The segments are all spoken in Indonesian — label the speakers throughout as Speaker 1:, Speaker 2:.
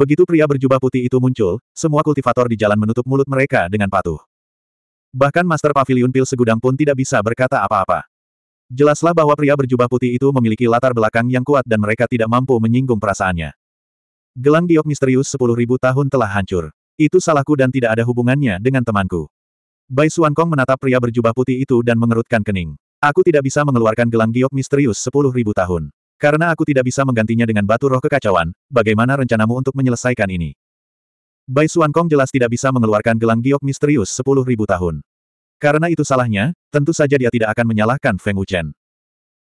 Speaker 1: Begitu pria berjubah putih itu muncul, semua kultivator di jalan menutup mulut mereka dengan patuh. Bahkan Master Pavilion Pil segudang pun tidak bisa berkata apa-apa. Jelaslah bahwa pria berjubah putih itu memiliki latar belakang yang kuat dan mereka tidak mampu menyinggung perasaannya. Gelang giok misterius 10.000 tahun telah hancur. Itu salahku dan tidak ada hubungannya dengan temanku. Bai Suan Kong menatap pria berjubah putih itu dan mengerutkan kening. Aku tidak bisa mengeluarkan gelang giok misterius 10.000 tahun. Karena aku tidak bisa menggantinya dengan batu roh kekacauan, bagaimana rencanamu untuk menyelesaikan ini? Bai Suan Kong jelas tidak bisa mengeluarkan gelang giok misterius 10.000 tahun. Karena itu salahnya, tentu saja dia tidak akan menyalahkan Feng Wuchen.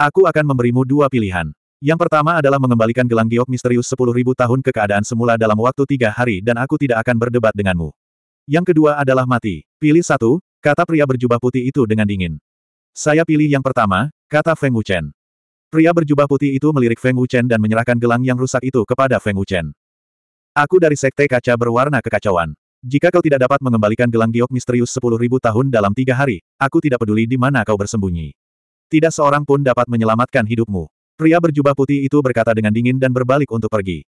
Speaker 1: Aku akan memberimu dua pilihan. Yang pertama adalah mengembalikan gelang giok misterius 10.000 tahun ke keadaan semula dalam waktu tiga hari dan aku tidak akan berdebat denganmu. Yang kedua adalah mati. Pilih satu, kata pria berjubah putih itu dengan dingin. Saya pilih yang pertama, kata Feng Wuchen. Pria berjubah putih itu melirik Feng Wuchen dan menyerahkan gelang yang rusak itu kepada Feng Wuchen. Aku dari Sekte Kaca berwarna kekacauan. Jika kau tidak dapat mengembalikan gelang giok misterius sepuluh ribu tahun dalam tiga hari, aku tidak peduli di mana kau bersembunyi. Tidak seorang pun dapat menyelamatkan hidupmu. Pria berjubah putih itu berkata dengan dingin dan berbalik untuk pergi.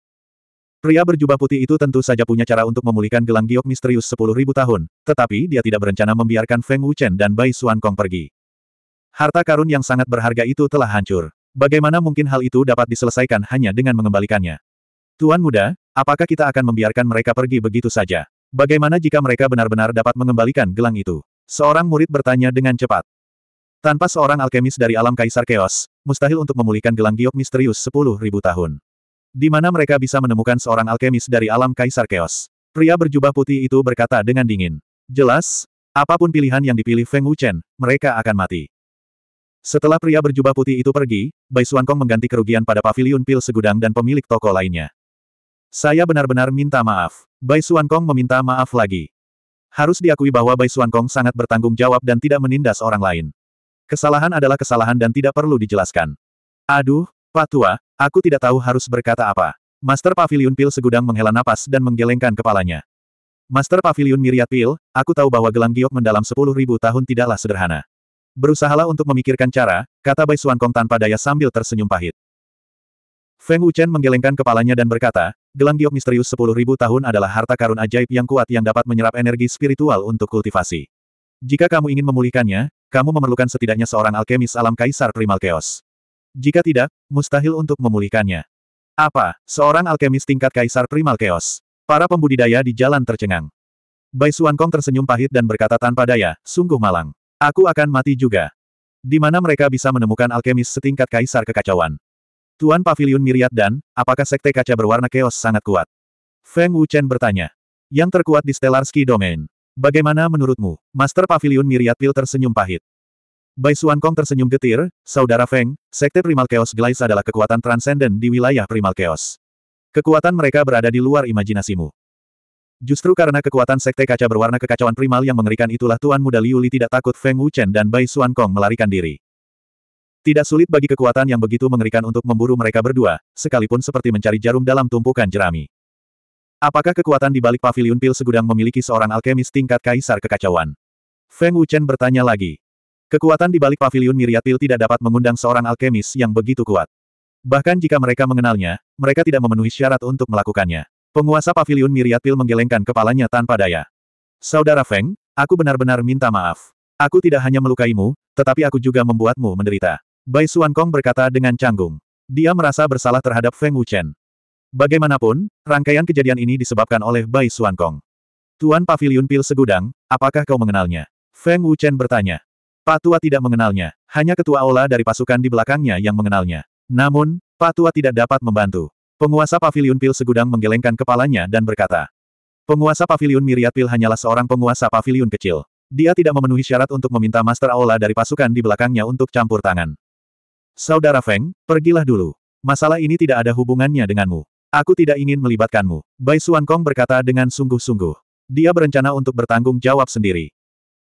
Speaker 1: Pria berjubah putih itu tentu saja punya cara untuk memulihkan gelang giok misterius sepuluh ribu tahun, tetapi dia tidak berencana membiarkan Feng Wuchen dan Bai Suan Kong pergi. Harta karun yang sangat berharga itu telah hancur. Bagaimana mungkin hal itu dapat diselesaikan hanya dengan mengembalikannya? Tuan muda, apakah kita akan membiarkan mereka pergi begitu saja? Bagaimana jika mereka benar-benar dapat mengembalikan gelang itu? Seorang murid bertanya dengan cepat. Tanpa seorang alkemis dari alam kaisar keos, mustahil untuk memulihkan gelang giok misterius 10.000 tahun. Di mana mereka bisa menemukan seorang alkemis dari alam kaisar keos? Pria berjubah putih itu berkata dengan dingin. Jelas, apapun pilihan yang dipilih Feng Wuchen, mereka akan mati. Setelah pria berjubah putih itu pergi, Bai Suankong mengganti kerugian pada paviliun pil segudang dan pemilik toko lainnya. Saya benar-benar minta maaf. Bai Suankong meminta maaf lagi. Harus diakui bahwa Bai Suankong sangat bertanggung jawab dan tidak menindas orang lain. Kesalahan adalah kesalahan dan tidak perlu dijelaskan. Aduh, Pak Tua, aku tidak tahu harus berkata apa. Master Paviliun Pil segudang menghela napas dan menggelengkan kepalanya. Master Paviliun Miriat Pil, aku tahu bahwa gelang giok mendalam sepuluh ribu tahun tidaklah sederhana. Berusahalah untuk memikirkan cara, kata Bai Suankong tanpa daya sambil tersenyum pahit. Feng Wuchen menggelengkan kepalanya dan berkata, gelang giok misterius 10.000 tahun adalah harta karun ajaib yang kuat yang dapat menyerap energi spiritual untuk kultivasi. Jika kamu ingin memulihkannya, kamu memerlukan setidaknya seorang alkemis alam kaisar primal chaos. Jika tidak, mustahil untuk memulihkannya. Apa, seorang alkemis tingkat kaisar primal chaos? Para pembudidaya di jalan tercengang. Bai Suankong tersenyum pahit dan berkata tanpa daya, sungguh malang. Aku akan mati juga. Di mana mereka bisa menemukan alkemis setingkat kaisar kekacauan? Tuan Pavilion Miriat dan, apakah sekte kaca berwarna keos sangat kuat? Feng Wuchen bertanya. Yang terkuat di Stellarski Domain. Bagaimana menurutmu? Master Pavilion Miriat Pil tersenyum pahit. Bai Suan Kong tersenyum getir, Saudara Feng, Sekte Primal Chaos Glaze adalah kekuatan transenden di wilayah Primal Chaos. Kekuatan mereka berada di luar imajinasimu. Justru karena kekuatan sekte kaca berwarna kekacauan primal yang mengerikan itulah Tuan Muda Liuli tidak takut Feng Wuchen dan Bai Xuan Kong melarikan diri. Tidak sulit bagi kekuatan yang begitu mengerikan untuk memburu mereka berdua, sekalipun seperti mencari jarum dalam tumpukan jerami. Apakah kekuatan di balik pavilion pil segudang memiliki seorang alkemis tingkat kaisar kekacauan? Feng Wuchen bertanya lagi. Kekuatan di balik pavilion miriat pil tidak dapat mengundang seorang alkemis yang begitu kuat. Bahkan jika mereka mengenalnya, mereka tidak memenuhi syarat untuk melakukannya. Penguasa pavilion Miriatil menggelengkan kepalanya tanpa daya. Saudara Feng, aku benar-benar minta maaf. Aku tidak hanya melukaimu, tetapi aku juga membuatmu menderita. Bai Suan Kong berkata dengan canggung. Dia merasa bersalah terhadap Feng Wuchen. Bagaimanapun, rangkaian kejadian ini disebabkan oleh Bai Suan Kong. Tuan Paviliun Pil Segudang, apakah kau mengenalnya? Feng Wuchen bertanya. Pak tua tidak mengenalnya, hanya ketua aula dari pasukan di belakangnya yang mengenalnya. Namun, Pak tua tidak dapat membantu. Penguasa Paviliun pil segudang menggelengkan kepalanya dan berkata. Penguasa Paviliun Miriat Pil hanyalah seorang penguasa paviliun kecil. Dia tidak memenuhi syarat untuk meminta Master Aula dari pasukan di belakangnya untuk campur tangan. Saudara Feng, pergilah dulu. Masalah ini tidak ada hubungannya denganmu. Aku tidak ingin melibatkanmu. Bai Suan Kong berkata dengan sungguh-sungguh. Dia berencana untuk bertanggung jawab sendiri.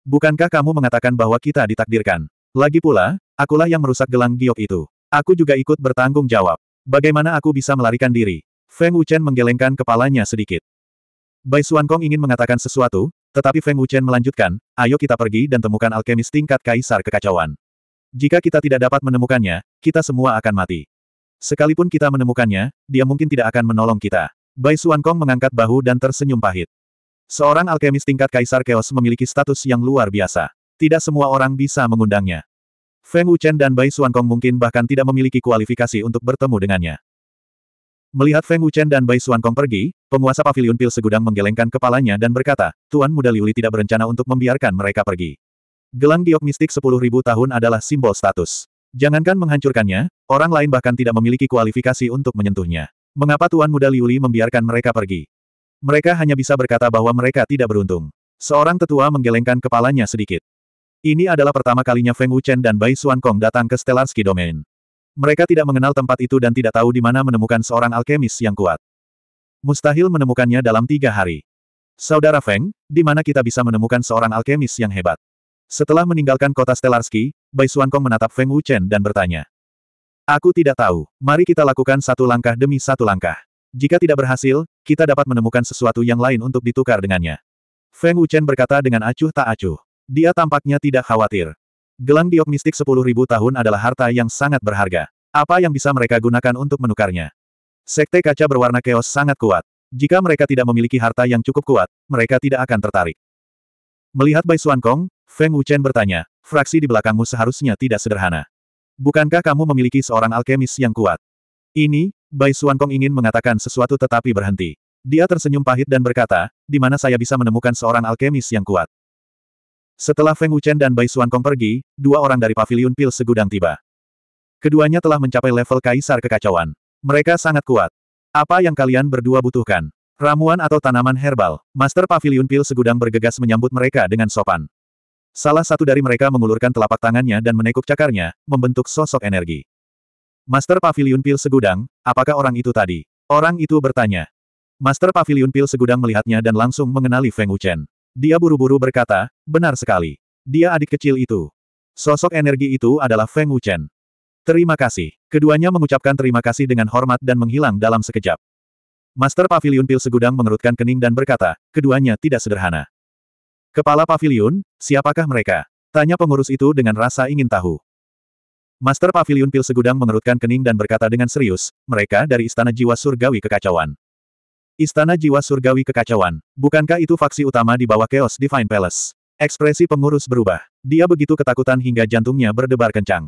Speaker 1: Bukankah kamu mengatakan bahwa kita ditakdirkan? Lagi pula, akulah yang merusak gelang giok itu. Aku juga ikut bertanggung jawab. Bagaimana aku bisa melarikan diri? Feng Wuchen menggelengkan kepalanya sedikit. Bai Kong ingin mengatakan sesuatu, tetapi Feng Wuchen melanjutkan, ayo kita pergi dan temukan alkemis tingkat kaisar kekacauan. Jika kita tidak dapat menemukannya, kita semua akan mati. Sekalipun kita menemukannya, dia mungkin tidak akan menolong kita. Bai Kong mengangkat bahu dan tersenyum pahit. Seorang alkemis tingkat kaisar keos memiliki status yang luar biasa. Tidak semua orang bisa mengundangnya. Feng Wuchen dan Bai Kong mungkin bahkan tidak memiliki kualifikasi untuk bertemu dengannya. Melihat Feng Wuchen dan Bai Kong pergi, penguasa pavilion pil segudang menggelengkan kepalanya dan berkata, Tuan Muda Liuli tidak berencana untuk membiarkan mereka pergi. Gelang giok mistik 10.000 tahun adalah simbol status. Jangankan menghancurkannya, orang lain bahkan tidak memiliki kualifikasi untuk menyentuhnya. Mengapa Tuan Muda Liuli membiarkan mereka pergi? Mereka hanya bisa berkata bahwa mereka tidak beruntung. Seorang tetua menggelengkan kepalanya sedikit. Ini adalah pertama kalinya Feng Wuchen dan Bai Xuan Kong datang ke Stellarski Domain. Mereka tidak mengenal tempat itu dan tidak tahu di mana menemukan seorang alkemis yang kuat. Mustahil menemukannya dalam tiga hari. Saudara Feng, di mana kita bisa menemukan seorang alkemis yang hebat? Setelah meninggalkan kota Stellarski, Bai Xuan Kong menatap Feng Wuchen dan bertanya. Aku tidak tahu, mari kita lakukan satu langkah demi satu langkah. Jika tidak berhasil, kita dapat menemukan sesuatu yang lain untuk ditukar dengannya. Feng Wuchen berkata dengan acuh tak acuh. Dia tampaknya tidak khawatir. Gelang diok mistik 10.000 tahun adalah harta yang sangat berharga. Apa yang bisa mereka gunakan untuk menukarnya? Sekte kaca berwarna keos sangat kuat. Jika mereka tidak memiliki harta yang cukup kuat, mereka tidak akan tertarik. Melihat Bai Suan Kong, Feng Wuchen bertanya, fraksi di belakangmu seharusnya tidak sederhana. Bukankah kamu memiliki seorang alkemis yang kuat? Ini, Bai Suan Kong ingin mengatakan sesuatu tetapi berhenti. Dia tersenyum pahit dan berkata, di mana saya bisa menemukan seorang alkemis yang kuat? Setelah Feng Wuchen dan Bai Kong pergi, dua orang dari paviliun pil segudang tiba. Keduanya telah mencapai level kaisar kekacauan. Mereka sangat kuat. Apa yang kalian berdua butuhkan? Ramuan atau tanaman herbal? Master Paviliun Pil segudang bergegas menyambut mereka dengan sopan. Salah satu dari mereka mengulurkan telapak tangannya dan menekuk cakarnya, membentuk sosok energi. Master Paviliun Pil segudang, apakah orang itu tadi? Orang itu bertanya. Master Paviliun Pil segudang melihatnya dan langsung mengenali Feng Wuchen. Dia buru-buru berkata, benar sekali. Dia adik kecil itu. Sosok energi itu adalah Feng Wuchen. Terima kasih. Keduanya mengucapkan terima kasih dengan hormat dan menghilang dalam sekejap. Master Pavilion Pil Segudang mengerutkan kening dan berkata, keduanya tidak sederhana. Kepala Pavilion, siapakah mereka? Tanya pengurus itu dengan rasa ingin tahu. Master Pavilion Pil Segudang mengerutkan kening dan berkata dengan serius, mereka dari Istana Jiwa Surgawi Kekacauan. Istana Jiwa Surgawi Kekacauan, bukankah itu faksi utama di bawah Chaos Divine Palace? Ekspresi pengurus berubah. Dia begitu ketakutan hingga jantungnya berdebar kencang.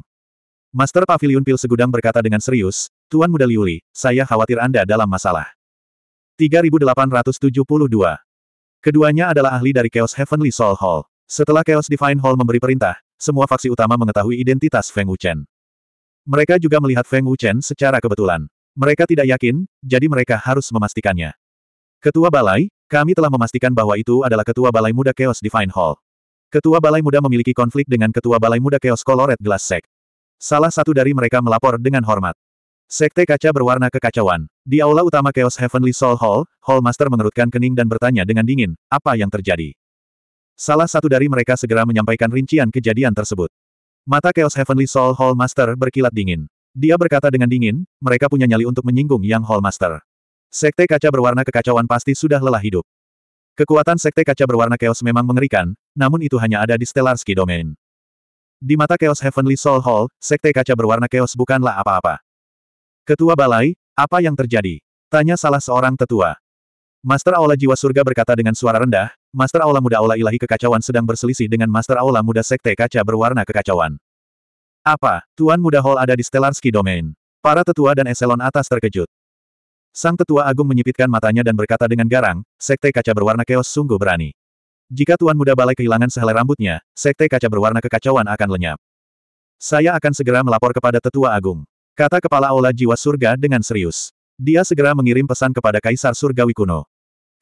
Speaker 1: Master Pavilion Pil Segudang berkata dengan serius, Tuan Muda Liuli, saya khawatir Anda dalam masalah. 3872. Keduanya adalah ahli dari Chaos Heavenly Soul Hall. Setelah Chaos Divine Hall memberi perintah, semua faksi utama mengetahui identitas Feng Wuchen. Mereka juga melihat Feng Wuchen secara kebetulan. Mereka tidak yakin, jadi mereka harus memastikannya. Ketua Balai, kami telah memastikan bahwa itu adalah Ketua Balai Muda Chaos Divine Hall. Ketua Balai Muda memiliki konflik dengan Ketua Balai Muda Chaos Colored Glass Sek. Salah satu dari mereka melapor dengan hormat. Sekte kaca berwarna kekacauan. Di aula utama Chaos Heavenly Soul Hall, Hall Master mengerutkan kening dan bertanya dengan dingin, apa yang terjadi? Salah satu dari mereka segera menyampaikan rincian kejadian tersebut. Mata Chaos Heavenly Soul Hall Master berkilat dingin. Dia berkata dengan dingin, mereka punya nyali untuk menyinggung Yang Hall Master. Sekte kaca berwarna kekacauan pasti sudah lelah hidup. Kekuatan sekte kaca berwarna chaos memang mengerikan, namun itu hanya ada di Stellarski Domain. Di mata Chaos Heavenly Soul Hall, sekte kaca berwarna chaos bukanlah apa-apa. Ketua Balai, apa yang terjadi? Tanya salah seorang tetua. Master Aula Jiwa Surga berkata dengan suara rendah, Master Aula Muda Aula Ilahi Kekacauan sedang berselisih dengan Master Aula Muda Sekte Kaca berwarna kekacauan. Apa, Tuan Muda Hall ada di Stellarsky Domain? Para tetua dan eselon atas terkejut. Sang tetua agung menyipitkan matanya dan berkata dengan garang, sekte kaca berwarna keos sungguh berani. Jika Tuan Muda Balai kehilangan sehelai rambutnya, sekte kaca berwarna kekacauan akan lenyap. Saya akan segera melapor kepada tetua agung. Kata kepala aula jiwa surga dengan serius. Dia segera mengirim pesan kepada Kaisar Surgawi kuno.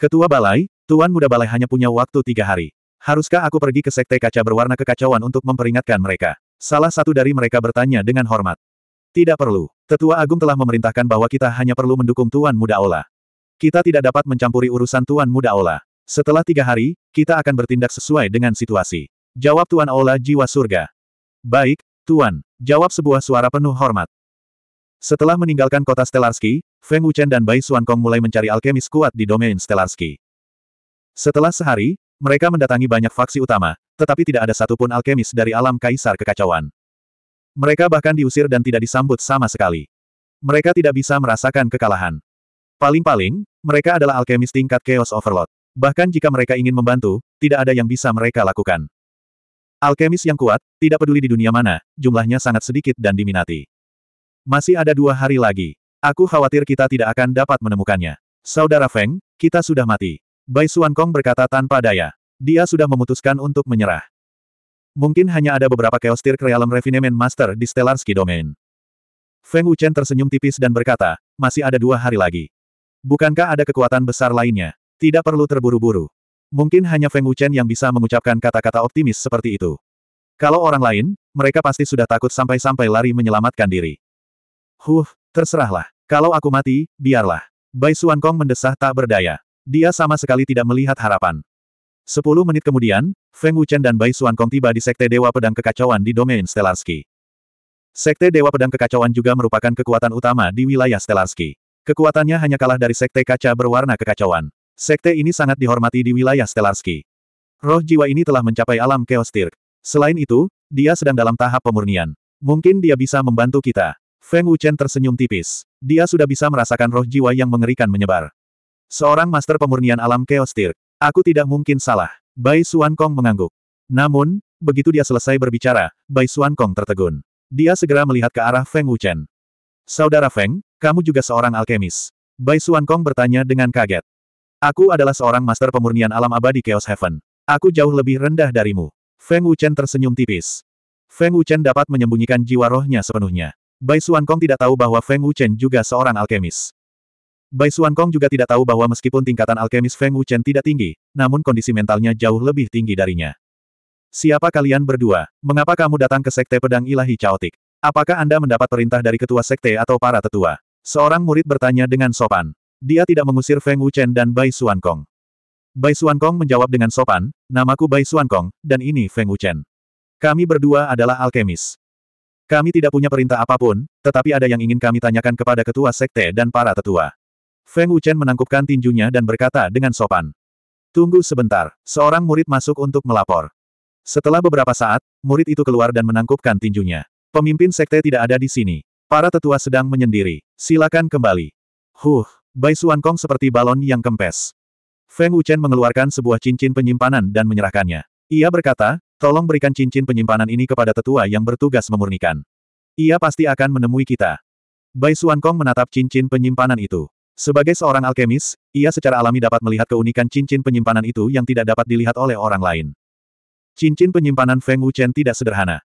Speaker 1: Ketua Balai, Tuan Muda Balai hanya punya waktu tiga hari. Haruskah aku pergi ke sekte kaca berwarna kekacauan untuk memperingatkan mereka? Salah satu dari mereka bertanya dengan hormat. Tidak perlu. Tetua Agung telah memerintahkan bahwa kita hanya perlu mendukung Tuan Muda Ola. Kita tidak dapat mencampuri urusan Tuan Muda Ola. Setelah tiga hari, kita akan bertindak sesuai dengan situasi. Jawab Tuan Ola Jiwa Surga. Baik, Tuan. Jawab sebuah suara penuh hormat. Setelah meninggalkan kota Stelarski, Feng Wuchen dan Bai Kong mulai mencari alkemis kuat di domain Stelarski. Setelah sehari, mereka mendatangi banyak faksi utama, tetapi tidak ada satupun alkemis dari alam kaisar kekacauan. Mereka bahkan diusir dan tidak disambut sama sekali. Mereka tidak bisa merasakan kekalahan. Paling-paling, mereka adalah alkemis tingkat Chaos Overload. Bahkan jika mereka ingin membantu, tidak ada yang bisa mereka lakukan. Alkemis yang kuat, tidak peduli di dunia mana, jumlahnya sangat sedikit dan diminati. Masih ada dua hari lagi. Aku khawatir kita tidak akan dapat menemukannya. Saudara Feng, kita sudah mati. Bai Kong berkata tanpa daya. Dia sudah memutuskan untuk menyerah. Mungkin hanya ada beberapa Chaos Tier Refinement Master di Stellarski Domain. Feng Wuchen tersenyum tipis dan berkata, masih ada dua hari lagi. Bukankah ada kekuatan besar lainnya? Tidak perlu terburu-buru. Mungkin hanya Feng Wuchen yang bisa mengucapkan kata-kata optimis seperti itu. Kalau orang lain, mereka pasti sudah takut sampai-sampai lari menyelamatkan diri. Huh, terserahlah. Kalau aku mati, biarlah. Bai Suan Kong mendesah tak berdaya. Dia sama sekali tidak melihat harapan. Sepuluh menit kemudian, Feng Wuchen dan Bai Suankong tiba di Sekte Dewa Pedang Kekacauan di domain Stelarski. Sekte Dewa Pedang Kekacauan juga merupakan kekuatan utama di wilayah Stelarski. Kekuatannya hanya kalah dari Sekte Kaca Berwarna Kekacauan. Sekte ini sangat dihormati di wilayah Stelarski. Roh jiwa ini telah mencapai alam Chaos Tirk. Selain itu, dia sedang dalam tahap pemurnian. Mungkin dia bisa membantu kita. Feng Wuchen tersenyum tipis. Dia sudah bisa merasakan roh jiwa yang mengerikan menyebar. Seorang master pemurnian alam Chaos Tier. Aku tidak mungkin salah. Bai Suan Kong mengangguk. Namun, begitu dia selesai berbicara, Bai Suan Kong tertegun. Dia segera melihat ke arah Feng Wuchen. Saudara Feng, kamu juga seorang alkemis. Bai Suan Kong bertanya dengan kaget. Aku adalah seorang master pemurnian alam abadi Chaos Heaven. Aku jauh lebih rendah darimu. Feng Wuchen tersenyum tipis. Feng Wuchen dapat menyembunyikan jiwa rohnya sepenuhnya. Bai Suan Kong tidak tahu bahwa Feng Wuchen juga seorang alkemis. Bai Kong juga tidak tahu bahwa meskipun tingkatan alkemis Feng Wu Chen tidak tinggi, namun kondisi mentalnya jauh lebih tinggi darinya. Siapa kalian berdua? Mengapa kamu datang ke Sekte Pedang Ilahi Chaotic? Apakah Anda mendapat perintah dari ketua sekte atau para tetua? Seorang murid bertanya dengan sopan. Dia tidak mengusir Feng Wu Chen dan Bai Kong. Bai Kong menjawab dengan sopan, namaku Bai Kong, dan ini Feng Wu Chen. Kami berdua adalah alkemis. Kami tidak punya perintah apapun, tetapi ada yang ingin kami tanyakan kepada ketua sekte dan para tetua. Feng Wuchen menangkupkan tinjunya dan berkata dengan sopan. Tunggu sebentar, seorang murid masuk untuk melapor. Setelah beberapa saat, murid itu keluar dan menangkupkan tinjunya. Pemimpin sekte tidak ada di sini. Para tetua sedang menyendiri. Silakan kembali. Huh, Bai Suan Kong seperti balon yang kempes. Feng Wuchen mengeluarkan sebuah cincin penyimpanan dan menyerahkannya. Ia berkata, tolong berikan cincin penyimpanan ini kepada tetua yang bertugas memurnikan. Ia pasti akan menemui kita. Bai Suan Kong menatap cincin penyimpanan itu. Sebagai seorang alkemis, ia secara alami dapat melihat keunikan cincin penyimpanan itu yang tidak dapat dilihat oleh orang lain. Cincin penyimpanan Feng Wuchen tidak sederhana.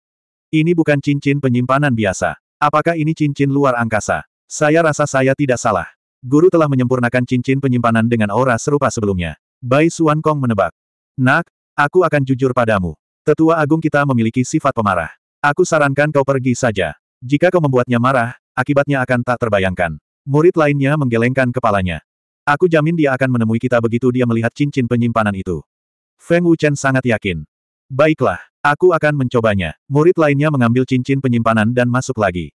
Speaker 1: Ini bukan cincin penyimpanan biasa. Apakah ini cincin luar angkasa? Saya rasa saya tidak salah. Guru telah menyempurnakan cincin penyimpanan dengan aura serupa sebelumnya. Bai Suan Kong menebak. Nak, aku akan jujur padamu. Tetua agung kita memiliki sifat pemarah. Aku sarankan kau pergi saja. Jika kau membuatnya marah, akibatnya akan tak terbayangkan. Murid lainnya menggelengkan kepalanya. Aku jamin dia akan menemui kita begitu dia melihat cincin penyimpanan itu. Feng Wuchen sangat yakin. Baiklah, aku akan mencobanya. Murid lainnya mengambil cincin penyimpanan dan masuk lagi.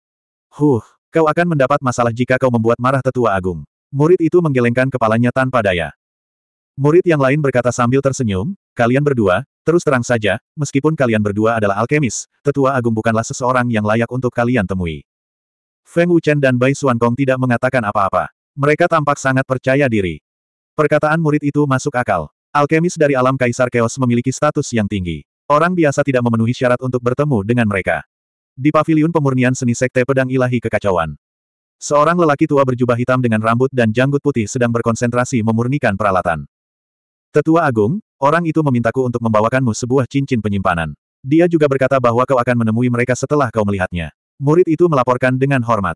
Speaker 1: Huh, kau akan mendapat masalah jika kau membuat marah tetua agung. Murid itu menggelengkan kepalanya tanpa daya. Murid yang lain berkata sambil tersenyum, kalian berdua, terus terang saja, meskipun kalian berdua adalah alkemis, tetua agung bukanlah seseorang yang layak untuk kalian temui. Feng Wuchen dan Bai Kong tidak mengatakan apa-apa. Mereka tampak sangat percaya diri. Perkataan murid itu masuk akal. Alkemis dari alam Kaisar Chaos memiliki status yang tinggi. Orang biasa tidak memenuhi syarat untuk bertemu dengan mereka. Di paviliun pemurnian seni Sekte Pedang Ilahi Kekacauan. Seorang lelaki tua berjubah hitam dengan rambut dan janggut putih sedang berkonsentrasi memurnikan peralatan. Tetua Agung, orang itu memintaku untuk membawakanmu sebuah cincin penyimpanan. Dia juga berkata bahwa kau akan menemui mereka setelah kau melihatnya. Murid itu melaporkan dengan hormat.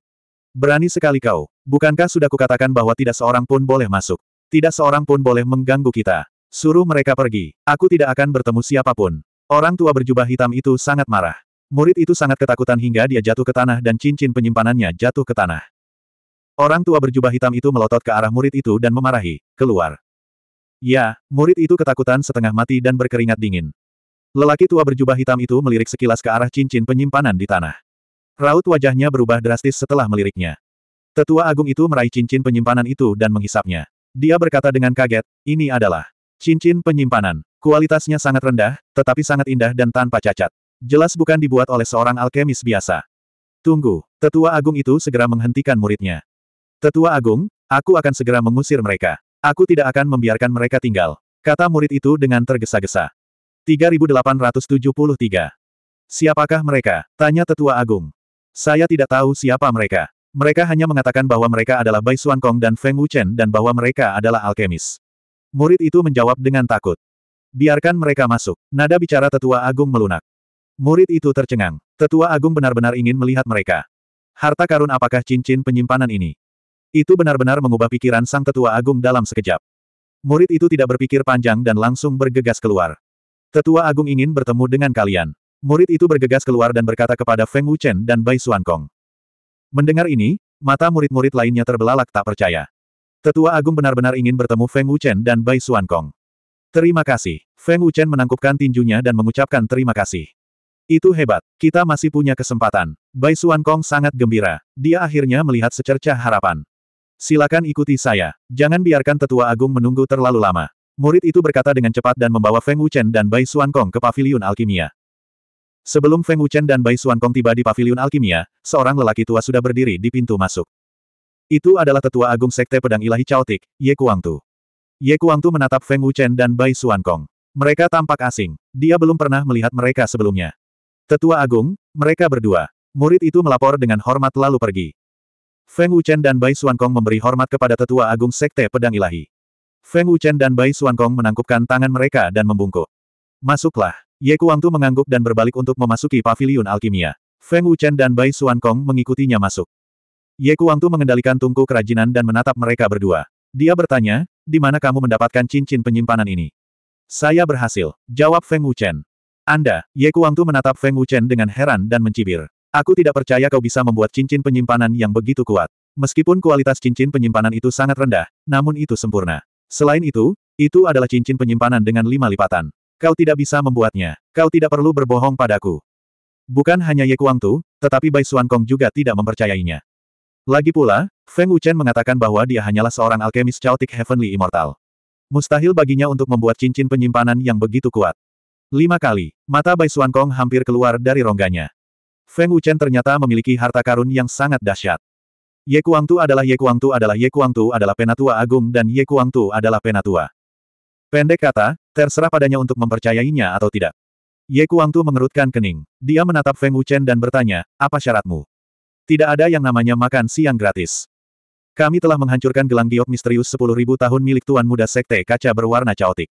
Speaker 1: Berani sekali kau. Bukankah sudah kukatakan bahwa tidak seorang pun boleh masuk? Tidak seorang pun boleh mengganggu kita. Suruh mereka pergi. Aku tidak akan bertemu siapapun. Orang tua berjubah hitam itu sangat marah. Murid itu sangat ketakutan hingga dia jatuh ke tanah dan cincin penyimpanannya jatuh ke tanah. Orang tua berjubah hitam itu melotot ke arah murid itu dan memarahi, keluar. Ya, murid itu ketakutan setengah mati dan berkeringat dingin. Lelaki tua berjubah hitam itu melirik sekilas ke arah cincin penyimpanan di tanah. Raut wajahnya berubah drastis setelah meliriknya. Tetua agung itu meraih cincin penyimpanan itu dan menghisapnya. Dia berkata dengan kaget, ini adalah cincin penyimpanan. Kualitasnya sangat rendah, tetapi sangat indah dan tanpa cacat. Jelas bukan dibuat oleh seorang alkemis biasa. Tunggu, tetua agung itu segera menghentikan muridnya. Tetua agung, aku akan segera mengusir mereka. Aku tidak akan membiarkan mereka tinggal. Kata murid itu dengan tergesa-gesa. 3873. Siapakah mereka? Tanya tetua agung. Saya tidak tahu siapa mereka. Mereka hanya mengatakan bahwa mereka adalah Bai Kong dan Feng Wuchen dan bahwa mereka adalah alkemis. Murid itu menjawab dengan takut. Biarkan mereka masuk. Nada bicara tetua agung melunak. Murid itu tercengang. Tetua agung benar-benar ingin melihat mereka. Harta karun apakah cincin penyimpanan ini? Itu benar-benar mengubah pikiran sang tetua agung dalam sekejap. Murid itu tidak berpikir panjang dan langsung bergegas keluar. Tetua agung ingin bertemu dengan kalian. Murid itu bergegas keluar dan berkata kepada Feng Wuchen dan Bai Suankong. Mendengar ini, mata murid-murid lainnya terbelalak tak percaya. Tetua Agung benar-benar ingin bertemu Feng Wuchen dan Bai Suankong. Terima kasih. Feng Wuchen menangkupkan tinjunya dan mengucapkan terima kasih. Itu hebat. Kita masih punya kesempatan. Bai Suankong sangat gembira. Dia akhirnya melihat secercah harapan. Silakan ikuti saya. Jangan biarkan tetua agung menunggu terlalu lama. Murid itu berkata dengan cepat dan membawa Feng Wuchen dan Bai Suankong ke paviliun alkimia. Sebelum Feng Wuchen dan Bai Suankong tiba di paviliun alkimia, seorang lelaki tua sudah berdiri di pintu masuk. Itu adalah tetua agung sekte pedang ilahi caotik, Ye Kuang Tu. Ye Kuang Tu menatap Feng Wuchen dan Bai Suankong. Mereka tampak asing. Dia belum pernah melihat mereka sebelumnya. Tetua agung, mereka berdua. Murid itu melapor dengan hormat lalu pergi. Feng Wuchen dan Bai Suankong memberi hormat kepada tetua agung sekte pedang ilahi. Feng Wuchen dan Bai Suankong menangkupkan tangan mereka dan membungkuk. Masuklah. Ye Kuangtu mengangguk dan berbalik untuk memasuki pavilion alkimia. Feng Wuchen dan Bai Xuan Kong mengikutinya masuk. Ye Kuangtu mengendalikan tungku kerajinan dan menatap mereka berdua. Dia bertanya, di mana kamu mendapatkan cincin penyimpanan ini? Saya berhasil, jawab Feng Wuchen. Anda, Ye Kuangtu menatap Feng Wuchen dengan heran dan mencibir. Aku tidak percaya kau bisa membuat cincin penyimpanan yang begitu kuat. Meskipun kualitas cincin penyimpanan itu sangat rendah, namun itu sempurna. Selain itu, itu adalah cincin penyimpanan dengan lima lipatan. Kau tidak bisa membuatnya. Kau tidak perlu berbohong padaku. Bukan hanya Ye Kuang Tu, tetapi Bai Suankong juga tidak mempercayainya. Lagi pula, Feng Wuchen mengatakan bahwa dia hanyalah seorang alkemis Chaotic Heavenly Immortal. Mustahil baginya untuk membuat cincin penyimpanan yang begitu kuat. Lima kali, mata Bai Suankong hampir keluar dari rongganya. Feng Wuchen ternyata memiliki harta karun yang sangat dahsyat. Ye Kuang Tu adalah Ye Kuang Tu adalah Ye Kuang Tu adalah penatua agung dan Ye Kuang Tu adalah penatua. Pendek kata, Terserah padanya untuk mempercayainya atau tidak. Ye Kuang Tu mengerutkan kening. Dia menatap Feng Wuchen dan bertanya, apa syaratmu? Tidak ada yang namanya makan siang gratis. Kami telah menghancurkan gelang giok misterius 10.000 tahun milik Tuan Muda Sekte Kaca berwarna caotik.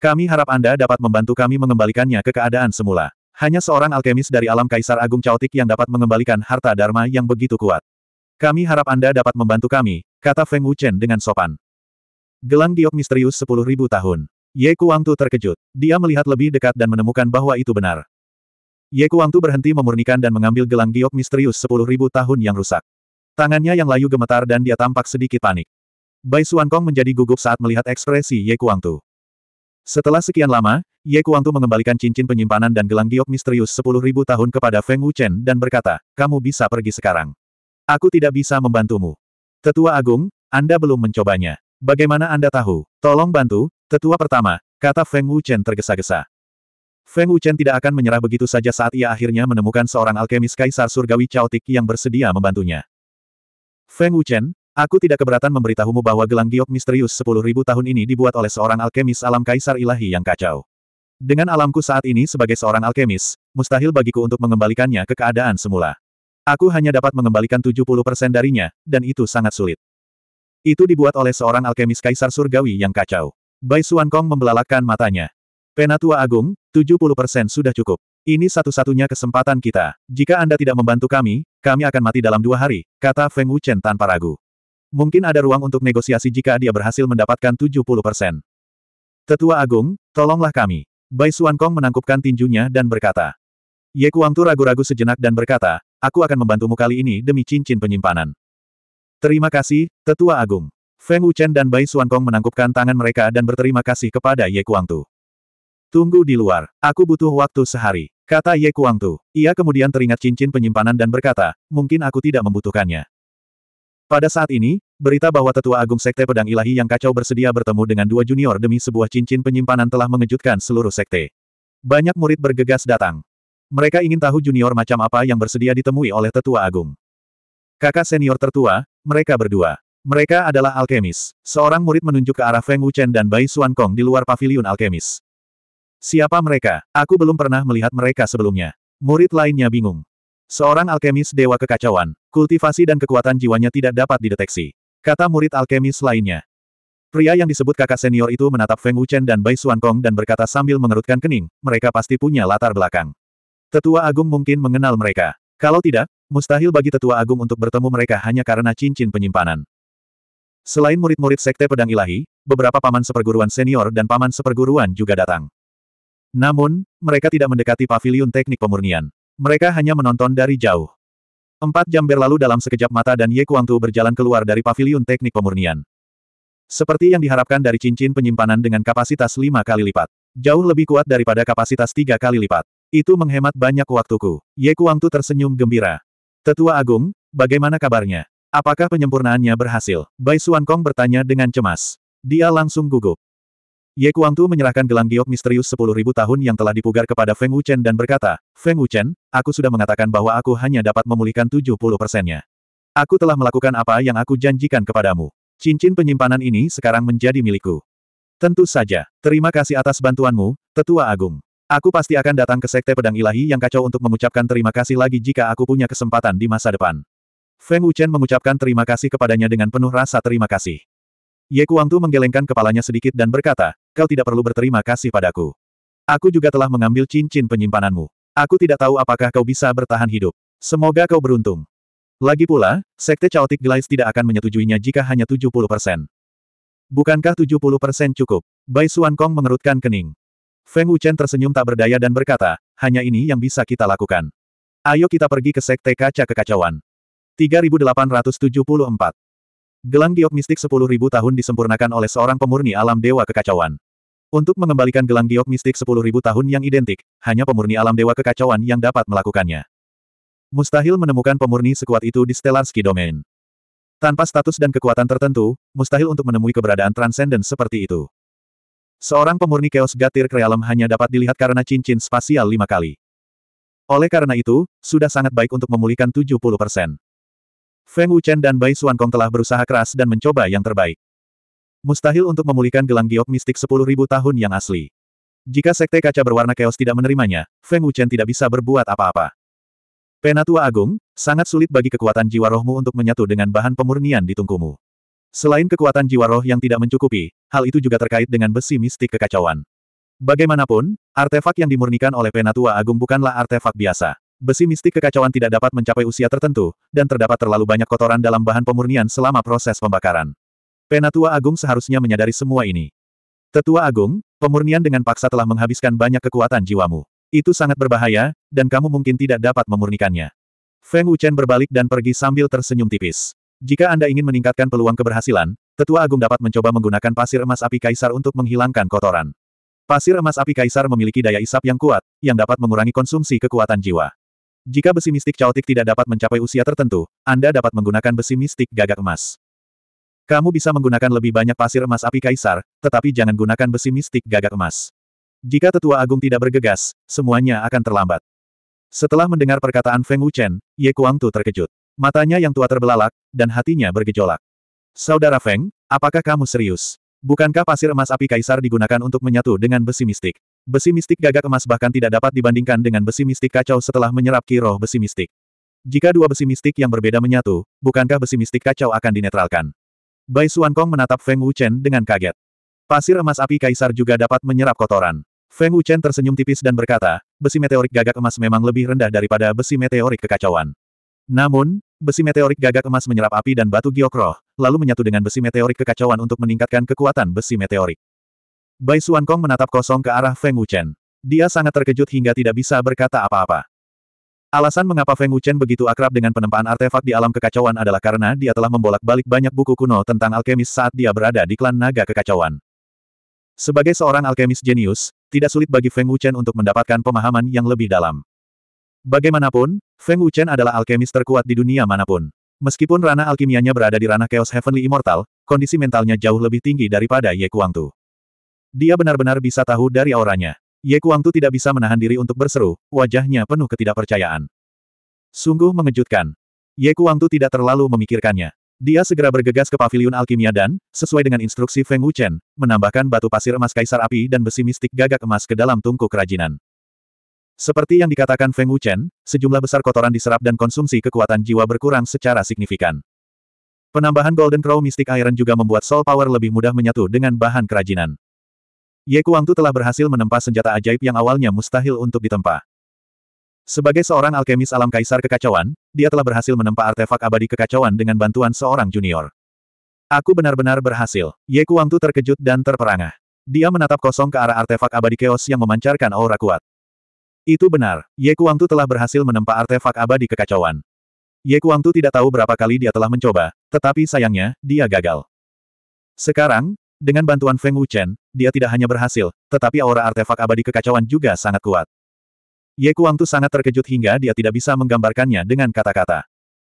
Speaker 1: Kami harap Anda dapat membantu kami mengembalikannya ke keadaan semula. Hanya seorang alkemis dari alam Kaisar Agung Caotik yang dapat mengembalikan harta Dharma yang begitu kuat. Kami harap Anda dapat membantu kami, kata Feng Wuchen dengan sopan. Gelang giok misterius 10.000 tahun. Ye Kuang Tu terkejut. Dia melihat lebih dekat dan menemukan bahwa itu benar. Ye Kuang Tu berhenti memurnikan dan mengambil gelang giok misterius sepuluh ribu tahun yang rusak. Tangannya yang layu gemetar dan dia tampak sedikit panik. Bai Kong menjadi gugup saat melihat ekspresi Ye Kuang Tu. Setelah sekian lama, Ye Kuang Tu mengembalikan cincin penyimpanan dan gelang giok misterius sepuluh ribu tahun kepada Feng Wuchen dan berkata, kamu bisa pergi sekarang. Aku tidak bisa membantumu. Tetua Agung, Anda belum mencobanya. Bagaimana Anda tahu? Tolong bantu, Tetua pertama, kata Feng Wuchen tergesa-gesa. Feng Wuchen tidak akan menyerah begitu saja saat ia akhirnya menemukan seorang alkemis kaisar surgawi caotik yang bersedia membantunya. Feng Wuchen, aku tidak keberatan memberitahumu bahwa gelang giok misterius 10.000 tahun ini dibuat oleh seorang alkemis alam kaisar ilahi yang kacau. Dengan alamku saat ini sebagai seorang alkemis, mustahil bagiku untuk mengembalikannya ke keadaan semula. Aku hanya dapat mengembalikan 70% darinya, dan itu sangat sulit. Itu dibuat oleh seorang alkemis kaisar surgawi yang kacau. Bai Suan Kong membelalakan matanya. Penatua Agung, 70% sudah cukup. Ini satu-satunya kesempatan kita. Jika Anda tidak membantu kami, kami akan mati dalam dua hari, kata Feng Wuchen tanpa ragu. Mungkin ada ruang untuk negosiasi jika dia berhasil mendapatkan 70%. Tetua Agung, tolonglah kami. Bai Suan Kong menangkupkan tinjunya dan berkata. Ye Kuang Tu ragu-ragu sejenak dan berkata, aku akan membantumu kali ini demi cincin penyimpanan. Terima kasih, Tetua Agung. Feng Wuchen dan Bai Suankong menangkupkan tangan mereka dan berterima kasih kepada Ye Kuangtu. Tunggu di luar, aku butuh waktu sehari, kata Ye Kuangtu. Ia kemudian teringat cincin penyimpanan dan berkata, mungkin aku tidak membutuhkannya. Pada saat ini, berita bahwa Tetua Agung Sekte Pedang Ilahi yang kacau bersedia bertemu dengan dua junior demi sebuah cincin penyimpanan telah mengejutkan seluruh sekte. Banyak murid bergegas datang. Mereka ingin tahu junior macam apa yang bersedia ditemui oleh Tetua Agung. Kakak senior tertua, mereka berdua. Mereka adalah alkemis. Seorang murid menunjuk ke arah Feng Wuchen dan Bai Xuan Kong di luar paviliun alkemis. Siapa mereka? Aku belum pernah melihat mereka sebelumnya. Murid lainnya bingung. Seorang alkemis dewa kekacauan, kultivasi dan kekuatan jiwanya tidak dapat dideteksi. Kata murid alkemis lainnya. Pria yang disebut kakak senior itu menatap Feng Wuchen dan Bai Xuan Kong dan berkata sambil mengerutkan kening, mereka pasti punya latar belakang. Tetua Agung mungkin mengenal mereka. Kalau tidak, mustahil bagi Tetua Agung untuk bertemu mereka hanya karena cincin penyimpanan. Selain murid-murid Sekte Pedang Ilahi, beberapa paman seperguruan senior dan paman seperguruan juga datang. Namun, mereka tidak mendekati pavilion teknik pemurnian. Mereka hanya menonton dari jauh. Empat jam berlalu dalam sekejap mata dan Ye Kuang Tu berjalan keluar dari pavilion teknik pemurnian. Seperti yang diharapkan dari cincin penyimpanan dengan kapasitas lima kali lipat. Jauh lebih kuat daripada kapasitas tiga kali lipat. Itu menghemat banyak waktuku. Ye Kuang Tu tersenyum gembira. Tetua Agung, bagaimana kabarnya? Apakah penyempurnaannya berhasil? Bai Suan Kong bertanya dengan cemas. Dia langsung gugup. Ye Kuang Tu menyerahkan gelang giok misterius 10.000 tahun yang telah dipugar kepada Feng Wuchen dan berkata, Feng Wuchen, aku sudah mengatakan bahwa aku hanya dapat memulihkan 70 persennya. Aku telah melakukan apa yang aku janjikan kepadamu. Cincin penyimpanan ini sekarang menjadi milikku. Tentu saja, terima kasih atas bantuanmu, Tetua Agung. Aku pasti akan datang ke Sekte Pedang Ilahi yang kacau untuk mengucapkan terima kasih lagi jika aku punya kesempatan di masa depan. Feng Wuchen mengucapkan terima kasih kepadanya dengan penuh rasa terima kasih. Ye Kuangtu menggelengkan kepalanya sedikit dan berkata, kau tidak perlu berterima kasih padaku. Aku juga telah mengambil cincin penyimpananmu. Aku tidak tahu apakah kau bisa bertahan hidup. Semoga kau beruntung. Lagi pula, Sekte Chaotic Glaze tidak akan menyetujuinya jika hanya 70 persen. Bukankah 70 persen cukup? Bai Suan Kong mengerutkan kening. Feng Wuchen tersenyum tak berdaya dan berkata, hanya ini yang bisa kita lakukan. Ayo kita pergi ke Sekte Kaca Kekacauan. 3874. Gelang giok mistik 10.000 tahun disempurnakan oleh seorang pemurni alam dewa kekacauan. Untuk mengembalikan gelang giok mistik 10.000 tahun yang identik, hanya pemurni alam dewa kekacauan yang dapat melakukannya. Mustahil menemukan pemurni sekuat itu di Stellarski Domain. Tanpa status dan kekuatan tertentu, mustahil untuk menemui keberadaan transenden seperti itu. Seorang pemurni Chaos Gatir Krealem hanya dapat dilihat karena cincin spasial lima kali. Oleh karena itu, sudah sangat baik untuk memulihkan 70%. Feng Wuchen dan Bai Suankong telah berusaha keras dan mencoba yang terbaik. Mustahil untuk memulihkan gelang giok mistik 10.000 tahun yang asli. Jika sekte kaca berwarna keos tidak menerimanya, Feng Wuchen tidak bisa berbuat apa-apa. Penatua Agung, sangat sulit bagi kekuatan jiwa rohmu untuk menyatu dengan bahan pemurnian di tungkumu. Selain kekuatan jiwa roh yang tidak mencukupi, hal itu juga terkait dengan besi mistik kekacauan. Bagaimanapun, artefak yang dimurnikan oleh Penatua Agung bukanlah artefak biasa besi mistik kekacauan tidak dapat mencapai usia tertentu, dan terdapat terlalu banyak kotoran dalam bahan pemurnian selama proses pembakaran. Penatua Agung seharusnya menyadari semua ini. Tetua Agung, pemurnian dengan paksa telah menghabiskan banyak kekuatan jiwamu. Itu sangat berbahaya, dan kamu mungkin tidak dapat memurnikannya. Feng Wuchen berbalik dan pergi sambil tersenyum tipis. Jika Anda ingin meningkatkan peluang keberhasilan, Tetua Agung dapat mencoba menggunakan pasir emas api kaisar untuk menghilangkan kotoran. Pasir emas api kaisar memiliki daya isap yang kuat, yang dapat mengurangi konsumsi kekuatan jiwa. Jika besi mistik caotik tidak dapat mencapai usia tertentu, Anda dapat menggunakan besi mistik gagak emas. Kamu bisa menggunakan lebih banyak pasir emas api kaisar, tetapi jangan gunakan besi mistik gagak emas. Jika tetua agung tidak bergegas, semuanya akan terlambat. Setelah mendengar perkataan Feng Wuchen, Ye Kuang Tu terkejut. Matanya yang tua terbelalak, dan hatinya bergejolak. Saudara Feng, apakah kamu serius? Bukankah pasir emas api kaisar digunakan untuk menyatu dengan besi mistik? Besi mistik gagak emas bahkan tidak dapat dibandingkan dengan besi mistik kacau setelah menyerap ki roh besi mistik. Jika dua besi mistik yang berbeda menyatu, bukankah besi mistik kacau akan dinetralkan? Bai Xuan Kong menatap Feng Wuchen dengan kaget. Pasir emas api kaisar juga dapat menyerap kotoran. Feng Wuchen tersenyum tipis dan berkata, besi meteorik gagak emas memang lebih rendah daripada besi meteorik kekacauan. Namun, besi meteorik gagak emas menyerap api dan batu giok lalu menyatu dengan besi meteorik kekacauan untuk meningkatkan kekuatan besi meteorik. Bai Xuan Kong menatap kosong ke arah Feng Wuchen. Dia sangat terkejut hingga tidak bisa berkata apa-apa. Alasan mengapa Feng Wuchen begitu akrab dengan penempaan artefak di alam kekacauan adalah karena dia telah membolak-balik banyak buku kuno tentang alkemis saat dia berada di klan naga kekacauan. Sebagai seorang alkemis jenius, tidak sulit bagi Feng Wuchen untuk mendapatkan pemahaman yang lebih dalam. Bagaimanapun, Feng Wuchen adalah alkemis terkuat di dunia manapun. Meskipun ranah alkimianya berada di ranah Chaos Heavenly Immortal, kondisi mentalnya jauh lebih tinggi daripada Ye Kuang Tu. Dia benar-benar bisa tahu dari auranya. Ye Kuangtu tidak bisa menahan diri untuk berseru, wajahnya penuh ketidakpercayaan. Sungguh mengejutkan. Ye Kuangtu tidak terlalu memikirkannya. Dia segera bergegas ke pavilion alkimia dan, sesuai dengan instruksi Feng Wuchen, menambahkan batu pasir emas kaisar api dan besi mistik gagak emas ke dalam tungku kerajinan. Seperti yang dikatakan Feng Wuchen, sejumlah besar kotoran diserap dan konsumsi kekuatan jiwa berkurang secara signifikan. Penambahan Golden Crow Mystic Iron juga membuat Soul Power lebih mudah menyatu dengan bahan kerajinan. Ye Kuangtu telah berhasil menempa senjata ajaib yang awalnya mustahil untuk ditempa. Sebagai seorang alkemis alam kaisar kekacauan, dia telah berhasil menempa artefak abadi kekacauan dengan bantuan seorang junior. Aku benar-benar berhasil. Ye Kuangtu terkejut dan terperangah. Dia menatap kosong ke arah artefak abadi keos yang memancarkan aura kuat. Itu benar, Ye Kuangtu telah berhasil menempa artefak abadi kekacauan. Ye Kuangtu tidak tahu berapa kali dia telah mencoba, tetapi sayangnya, dia gagal. Sekarang, dengan bantuan Feng Wuchen, dia tidak hanya berhasil, tetapi aura artefak abadi kekacauan juga sangat kuat. Ye Kuangtu sangat terkejut hingga dia tidak bisa menggambarkannya dengan kata-kata.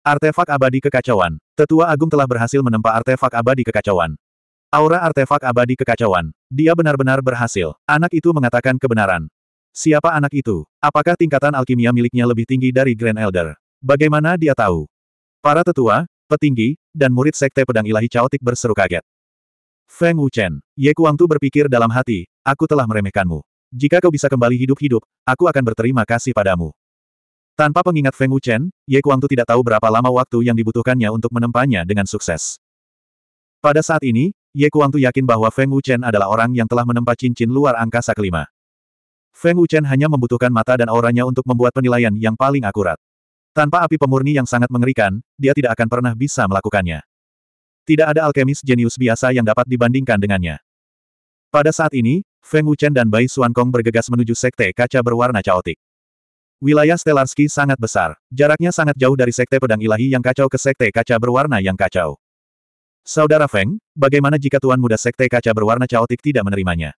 Speaker 1: Artefak abadi kekacauan. Tetua Agung telah berhasil menempa artefak abadi kekacauan. Aura artefak abadi kekacauan. Dia benar-benar berhasil. Anak itu mengatakan kebenaran. Siapa anak itu? Apakah tingkatan alkimia miliknya lebih tinggi dari Grand Elder? Bagaimana dia tahu? Para tetua, petinggi, dan murid sekte pedang ilahi caotik berseru kaget. Feng Wuchen, Ye Kuangtu berpikir dalam hati, aku telah meremehkanmu. Jika kau bisa kembali hidup-hidup, aku akan berterima kasih padamu. Tanpa pengingat Feng Wuchen, Ye Kuangtu tidak tahu berapa lama waktu yang dibutuhkannya untuk menempanya dengan sukses. Pada saat ini, Ye Kuangtu yakin bahwa Feng Wuchen adalah orang yang telah menempa cincin luar angkasa kelima. Feng Wuchen hanya membutuhkan mata dan auranya untuk membuat penilaian yang paling akurat. Tanpa api pemurni yang sangat mengerikan, dia tidak akan pernah bisa melakukannya. Tidak ada alkemis jenius biasa yang dapat dibandingkan dengannya. Pada saat ini, Feng Wuchen dan Bai Suankong bergegas menuju sekte kaca berwarna caotik. Wilayah Stelarski sangat besar. Jaraknya sangat jauh dari sekte pedang ilahi yang kacau ke sekte kaca berwarna yang kacau. Saudara Feng, bagaimana jika tuan muda sekte kaca berwarna caotik tidak menerimanya?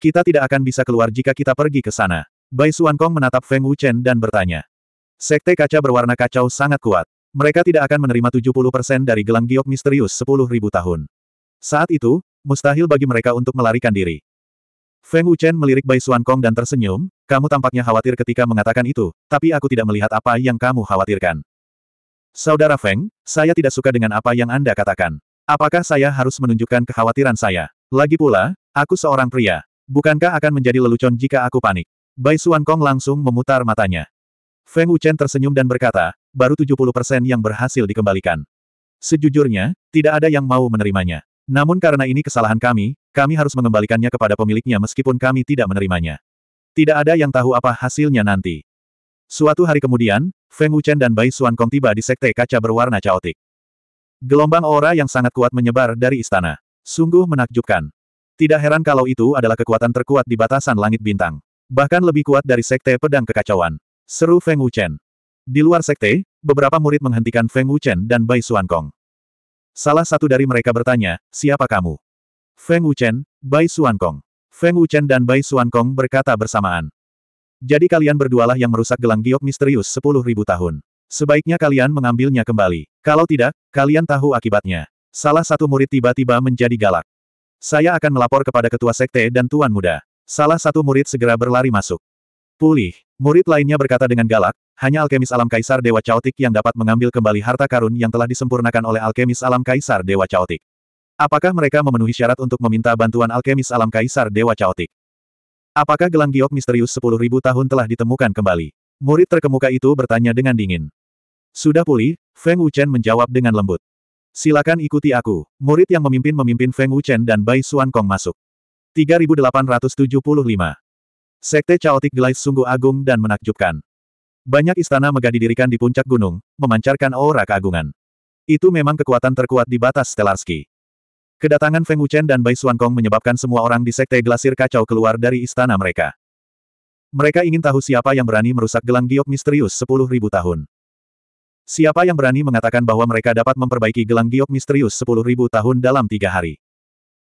Speaker 1: Kita tidak akan bisa keluar jika kita pergi ke sana. Bai Suankong menatap Feng Wuchen dan bertanya. Sekte kaca berwarna kacau sangat kuat. Mereka tidak akan menerima 70% dari gelang giok misterius 10.000 tahun. Saat itu, mustahil bagi mereka untuk melarikan diri. Feng Wuchen melirik Bai Xuan Kong dan tersenyum, kamu tampaknya khawatir ketika mengatakan itu, tapi aku tidak melihat apa yang kamu khawatirkan. Saudara Feng, saya tidak suka dengan apa yang Anda katakan. Apakah saya harus menunjukkan kekhawatiran saya? Lagi pula, aku seorang pria. Bukankah akan menjadi lelucon jika aku panik? Bai Xuan Kong langsung memutar matanya. Feng Wuchen tersenyum dan berkata, baru 70% yang berhasil dikembalikan. Sejujurnya, tidak ada yang mau menerimanya. Namun karena ini kesalahan kami, kami harus mengembalikannya kepada pemiliknya meskipun kami tidak menerimanya. Tidak ada yang tahu apa hasilnya nanti. Suatu hari kemudian, Feng Wuchen dan Bai Xuan Kong tiba di sekte kaca berwarna caotik. Gelombang aura yang sangat kuat menyebar dari istana. Sungguh menakjubkan. Tidak heran kalau itu adalah kekuatan terkuat di batasan langit bintang. Bahkan lebih kuat dari sekte pedang kekacauan. Seru Feng Wuchen. Di luar sekte, beberapa murid menghentikan Feng Wuchen dan Bai Suankong. Salah satu dari mereka bertanya, siapa kamu? Feng Wuchen, Bai Suankong. Feng Wuchen dan Bai Suankong berkata bersamaan. Jadi kalian berdualah yang merusak gelang giok misterius sepuluh ribu tahun. Sebaiknya kalian mengambilnya kembali. Kalau tidak, kalian tahu akibatnya. Salah satu murid tiba-tiba menjadi galak. Saya akan melapor kepada ketua sekte dan tuan muda. Salah satu murid segera berlari masuk. Pulih. Murid lainnya berkata dengan galak, hanya alkemis alam kaisar Dewa Caotik yang dapat mengambil kembali harta karun yang telah disempurnakan oleh alkemis alam kaisar Dewa Caotik. Apakah mereka memenuhi syarat untuk meminta bantuan alkemis alam kaisar Dewa Caotik? Apakah gelang giok misterius 10.000 tahun telah ditemukan kembali? Murid terkemuka itu bertanya dengan dingin. Sudah pulih, Feng Wuchen menjawab dengan lembut. Silakan ikuti aku. Murid yang memimpin memimpin Feng Wuchen dan Bai Suan Kong masuk. 3875 Sekte Chaotic Glaive sungguh agung dan menakjubkan. Banyak istana megah didirikan di puncak gunung, memancarkan aura keagungan. Itu memang kekuatan terkuat di batas Stelarski. Kedatangan Feng Wuchen dan Bai Kong menyebabkan semua orang di Sekte Glasir kacau keluar dari istana mereka. Mereka ingin tahu siapa yang berani merusak gelang giok misterius 10.000 tahun. Siapa yang berani mengatakan bahwa mereka dapat memperbaiki gelang giok misterius 10.000 tahun dalam tiga hari?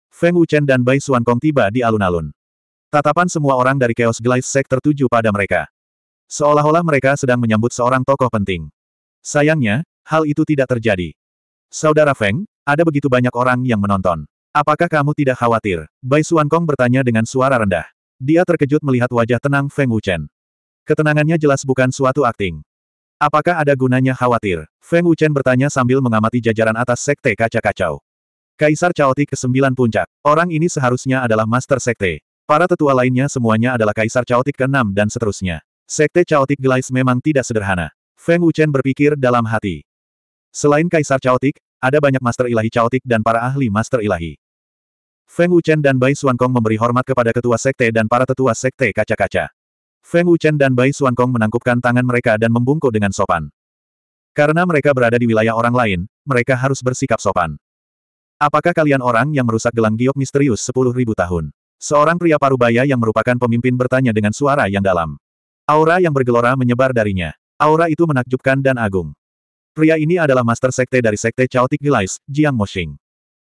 Speaker 1: Feng Wuchen dan Bai Kong tiba di alun-alun. Tatapan semua orang dari Chaos Glaze Sect tertuju pada mereka. Seolah-olah mereka sedang menyambut seorang tokoh penting. Sayangnya, hal itu tidak terjadi. Saudara Feng, ada begitu banyak orang yang menonton. Apakah kamu tidak khawatir? Bai Suan Kong bertanya dengan suara rendah. Dia terkejut melihat wajah tenang Feng Wuchen. Ketenangannya jelas bukan suatu akting. Apakah ada gunanya khawatir? Feng Wuchen bertanya sambil mengamati jajaran atas sekte kaca-kacau. Kaisar Chaotic ke-9 Puncak. Orang ini seharusnya adalah Master Sekte. Para tetua lainnya semuanya adalah Kaisar Chaotic ke-6 dan seterusnya. Sekte Chaotic Glaze memang tidak sederhana. Feng Wuchen berpikir dalam hati. Selain Kaisar Chaotic, ada banyak Master Ilahi Chaotic dan para ahli Master Ilahi. Feng Wuchen dan Bai Xuankong memberi hormat kepada ketua sekte dan para tetua sekte kaca-kaca. Feng Wuchen dan Bai Xuankong menangkupkan tangan mereka dan membungkuk dengan sopan. Karena mereka berada di wilayah orang lain, mereka harus bersikap sopan. Apakah kalian orang yang merusak gelang giok misterius 10.000 tahun? Seorang pria parubaya yang merupakan pemimpin bertanya dengan suara yang dalam. Aura yang bergelora menyebar darinya. Aura itu menakjubkan dan agung. Pria ini adalah master sekte dari sekte Chaotic Gilais, Jiang Moshing.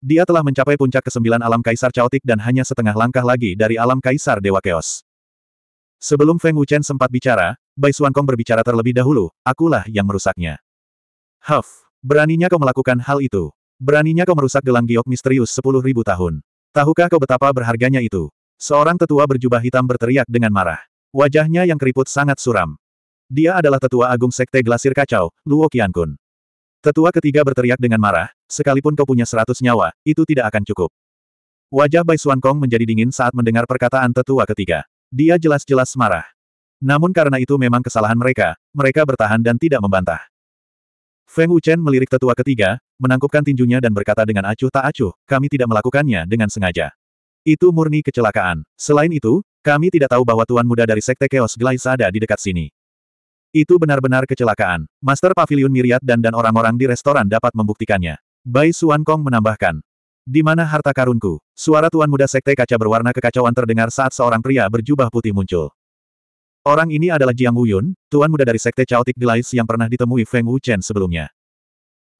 Speaker 1: Dia telah mencapai puncak kesembilan alam kaisar Chaotic dan hanya setengah langkah lagi dari alam kaisar Dewa Chaos. Sebelum Feng Wuchen sempat bicara, Bai Kong berbicara terlebih dahulu, akulah yang merusaknya. Huff, beraninya kau melakukan hal itu. Beraninya kau merusak gelang giok misterius sepuluh ribu tahun. Tahukah kau betapa berharganya itu? Seorang tetua berjubah hitam berteriak dengan marah. Wajahnya yang keriput sangat suram. Dia adalah tetua agung sekte glasir kacau, Luo Kun. Tetua ketiga berteriak dengan marah, sekalipun kau punya seratus nyawa, itu tidak akan cukup. Wajah Bai Suan Kong menjadi dingin saat mendengar perkataan tetua ketiga. Dia jelas-jelas marah. Namun karena itu memang kesalahan mereka, mereka bertahan dan tidak membantah. Feng Wuchen melirik tetua ketiga, menangkupkan tinjunya dan berkata dengan acuh tak acuh, kami tidak melakukannya dengan sengaja. Itu murni kecelakaan. Selain itu, kami tidak tahu bahwa tuan muda dari Sekte Chaos Glaze ada di dekat sini. Itu benar-benar kecelakaan. Master Pavilion Miriat dan dan orang-orang di restoran dapat membuktikannya. Bai Suan Kong menambahkan. Di mana harta karunku? Suara tuan muda Sekte Kaca berwarna kekacauan terdengar saat seorang pria berjubah putih muncul. Orang ini adalah Jiang Wuyun, tuan muda dari Sekte Chaotic Delights yang pernah ditemui Feng Wuchen sebelumnya.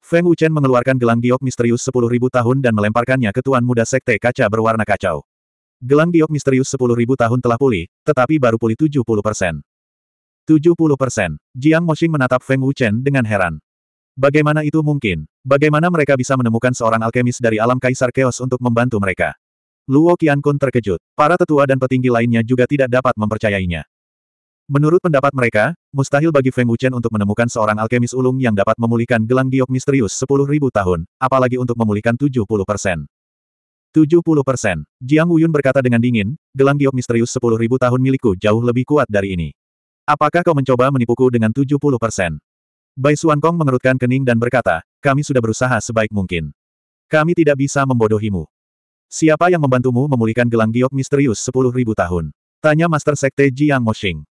Speaker 1: Feng Wuchen mengeluarkan gelang giok misterius 10.000 tahun dan melemparkannya ke tuan muda Sekte Kaca berwarna kacau. Gelang giok misterius 10.000 tahun telah pulih, tetapi baru pulih 70 persen. 70 persen. Jiang Moxing menatap Feng Wuchen dengan heran. Bagaimana itu mungkin? Bagaimana mereka bisa menemukan seorang alkemis dari alam kaisar Chaos untuk membantu mereka? Luo Qiankun terkejut. Para tetua dan petinggi lainnya juga tidak dapat mempercayainya. Menurut pendapat mereka, mustahil bagi Feng Wuchen untuk menemukan seorang alkemis ulung yang dapat memulihkan gelang giok misterius 10.000 tahun, apalagi untuk memulihkan 70 persen. 70 persen. Jiang Wuyun berkata dengan dingin, gelang giok misterius 10.000 tahun milikku jauh lebih kuat dari ini. Apakah kau mencoba menipuku dengan 70 persen? Bai Suan Kong mengerutkan kening dan berkata, kami sudah berusaha sebaik mungkin. Kami tidak bisa membodohimu. Siapa yang membantumu memulihkan gelang giok misterius 10.000 tahun? Tanya Master Sekte Jiang Moshing.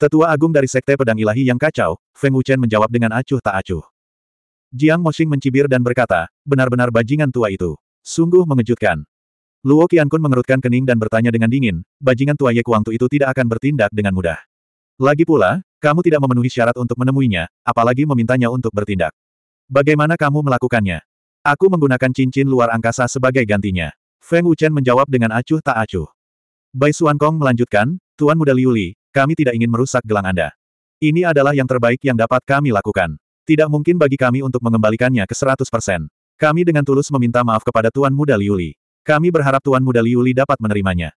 Speaker 1: Tetua agung dari Sekte Pedang Ilahi yang kacau, Feng Wuchen menjawab dengan acuh tak acuh. Jiang Moxing mencibir dan berkata, benar-benar bajingan tua itu. Sungguh mengejutkan. Luo Qiankun mengerutkan kening dan bertanya dengan dingin, bajingan tua Ye Kuangtu itu tidak akan bertindak dengan mudah. Lagi pula, kamu tidak memenuhi syarat untuk menemuinya, apalagi memintanya untuk bertindak. Bagaimana kamu melakukannya? Aku menggunakan cincin luar angkasa sebagai gantinya. Feng Wuchen menjawab dengan acuh tak acuh. Bai Suan Kong melanjutkan, Tuan Muda Liuli. Kami tidak ingin merusak gelang Anda. Ini adalah yang terbaik yang dapat kami lakukan. Tidak mungkin bagi kami untuk mengembalikannya ke 100%. Kami dengan tulus meminta maaf kepada Tuan Muda Liuli. Kami berharap Tuan Muda Liuli dapat menerimanya.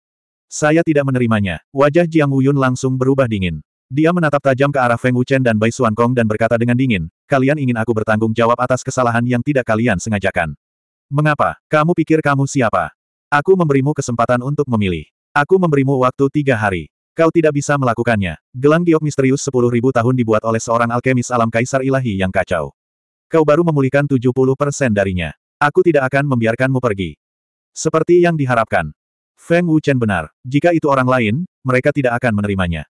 Speaker 1: Saya tidak menerimanya. Wajah Jiang Wuyun langsung berubah dingin. Dia menatap tajam ke arah Feng Wuchen dan Bai Xuan Kong dan berkata dengan dingin, kalian ingin aku bertanggung jawab atas kesalahan yang tidak kalian sengajakan. Mengapa? Kamu pikir kamu siapa? Aku memberimu kesempatan untuk memilih. Aku memberimu waktu tiga hari. Kau tidak bisa melakukannya. Gelang giok misterius 10.000 tahun dibuat oleh seorang alkemis alam kaisar ilahi yang kacau. Kau baru memulihkan 70% darinya. Aku tidak akan membiarkanmu pergi. Seperti yang diharapkan. Feng Wuchen benar. Jika itu orang lain, mereka tidak akan menerimanya.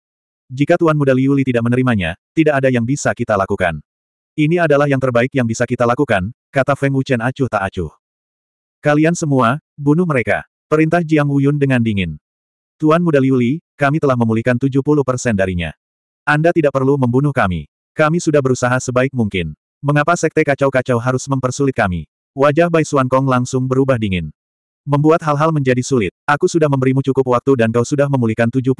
Speaker 1: Jika Tuan Muda Liuli tidak menerimanya, tidak ada yang bisa kita lakukan. Ini adalah yang terbaik yang bisa kita lakukan, kata Feng Wuchen acuh tak acuh. Kalian semua, bunuh mereka. Perintah Jiang Wuyun dengan dingin. Tuan Muda Liuli, kami telah memulihkan 70% darinya. Anda tidak perlu membunuh kami. Kami sudah berusaha sebaik mungkin. Mengapa sekte kacau-kacau harus mempersulit kami? Wajah Bai Xuan Kong langsung berubah dingin. Membuat hal-hal menjadi sulit. Aku sudah memberimu cukup waktu dan kau sudah memulihkan 70%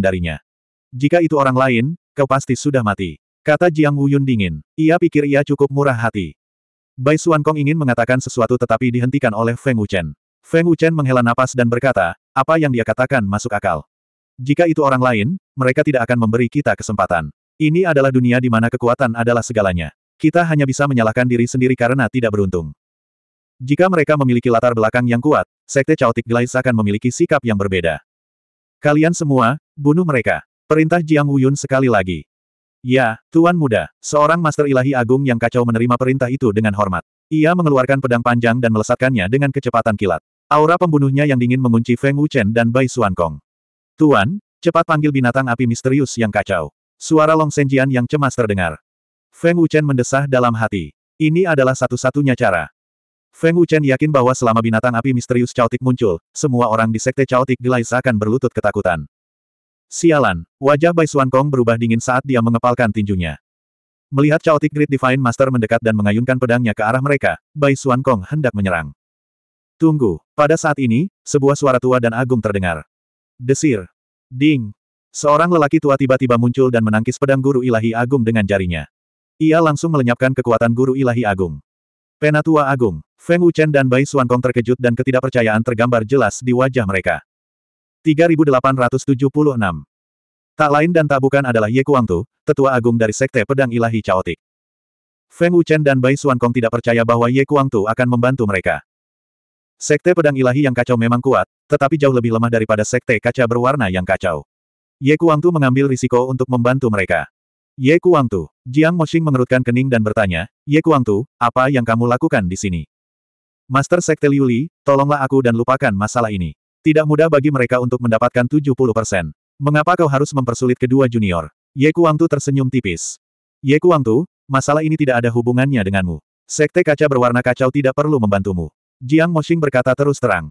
Speaker 1: darinya. Jika itu orang lain, kau pasti sudah mati. Kata Jiang Wuyun dingin. Ia pikir ia cukup murah hati. Bai Xuan Kong ingin mengatakan sesuatu tetapi dihentikan oleh Feng Wuchen. Feng Wuchen menghela napas dan berkata, apa yang dia katakan masuk akal. Jika itu orang lain, mereka tidak akan memberi kita kesempatan. Ini adalah dunia di mana kekuatan adalah segalanya. Kita hanya bisa menyalahkan diri sendiri karena tidak beruntung. Jika mereka memiliki latar belakang yang kuat, Sekte Chaotic Glaze akan memiliki sikap yang berbeda. Kalian semua, bunuh mereka. Perintah Jiang Wuyun sekali lagi. Ya, Tuan Muda, seorang Master Ilahi Agung yang kacau menerima perintah itu dengan hormat. Ia mengeluarkan pedang panjang dan melesatkannya dengan kecepatan kilat. Aura pembunuhnya yang dingin mengunci Feng Wuchen dan Bai Suankong. Tuan, cepat panggil binatang api misterius yang kacau. Suara Long Senjian yang cemas terdengar. Feng Wuchen mendesah dalam hati. Ini adalah satu-satunya cara. Feng Wuchen yakin bahwa selama binatang api misterius caotik muncul, semua orang di sekte caotik Glaze akan berlutut ketakutan. Sialan, wajah Bai Suankong berubah dingin saat dia mengepalkan tinjunya. Melihat caotik Great Divine Master mendekat dan mengayunkan pedangnya ke arah mereka, Bai Suankong hendak menyerang. Tunggu. Pada saat ini, sebuah suara tua dan agung terdengar. Desir. Ding. Seorang lelaki tua tiba-tiba muncul dan menangkis pedang guru ilahi agung dengan jarinya. Ia langsung melenyapkan kekuatan guru ilahi agung. Penatua agung, Feng Wuchen dan Bai Suankong terkejut dan ketidakpercayaan tergambar jelas di wajah mereka. 3876 Tak lain dan tak bukan adalah Ye Kuang Tu, tetua agung dari Sekte Pedang Ilahi caotik. Feng Wuchen dan Bai Suankong tidak percaya bahwa Ye Kuang Tu akan membantu mereka. Sekte pedang ilahi yang kacau memang kuat, tetapi jauh lebih lemah daripada sekte kaca berwarna yang kacau. Ye Kuangtu mengambil risiko untuk membantu mereka. Ye Kuangtu, Jiang Moxing mengerutkan kening dan bertanya, Ye Kuangtu, apa yang kamu lakukan di sini? Master Sekte Liu Li, tolonglah aku dan lupakan masalah ini. Tidak mudah bagi mereka untuk mendapatkan 70%. Mengapa kau harus mempersulit kedua junior? Ye Kuangtu tersenyum tipis. Ye Kuangtu, masalah ini tidak ada hubungannya denganmu. Sekte kaca berwarna kacau tidak perlu membantumu. Jiang Moxing berkata terus terang.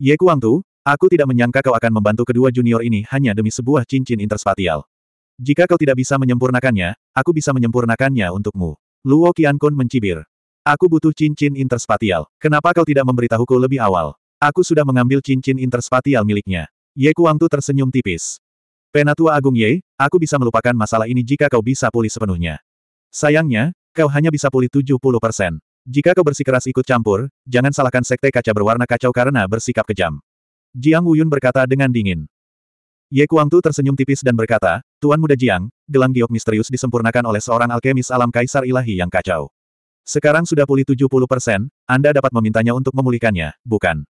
Speaker 1: Ye Kuang Tu, aku tidak menyangka kau akan membantu kedua junior ini hanya demi sebuah cincin interspatial. Jika kau tidak bisa menyempurnakannya, aku bisa menyempurnakannya untukmu. Luo Qiankun mencibir. Aku butuh cincin interspatial. Kenapa kau tidak memberitahuku lebih awal? Aku sudah mengambil cincin interspatial miliknya. Ye Kuang Tu tersenyum tipis. Penatua Agung Ye, aku bisa melupakan masalah ini jika kau bisa pulih sepenuhnya. Sayangnya, kau hanya bisa pulih 70 persen. Jika kau bersikeras ikut campur, jangan salahkan sekte kaca berwarna kacau karena bersikap kejam. Jiang Wuyun berkata dengan dingin. Ye Kuang Tu tersenyum tipis dan berkata, Tuan Muda Jiang, gelang giok misterius disempurnakan oleh seorang alkemis alam kaisar ilahi yang kacau. Sekarang sudah pulih 70 persen, Anda dapat memintanya untuk memulihkannya, bukan?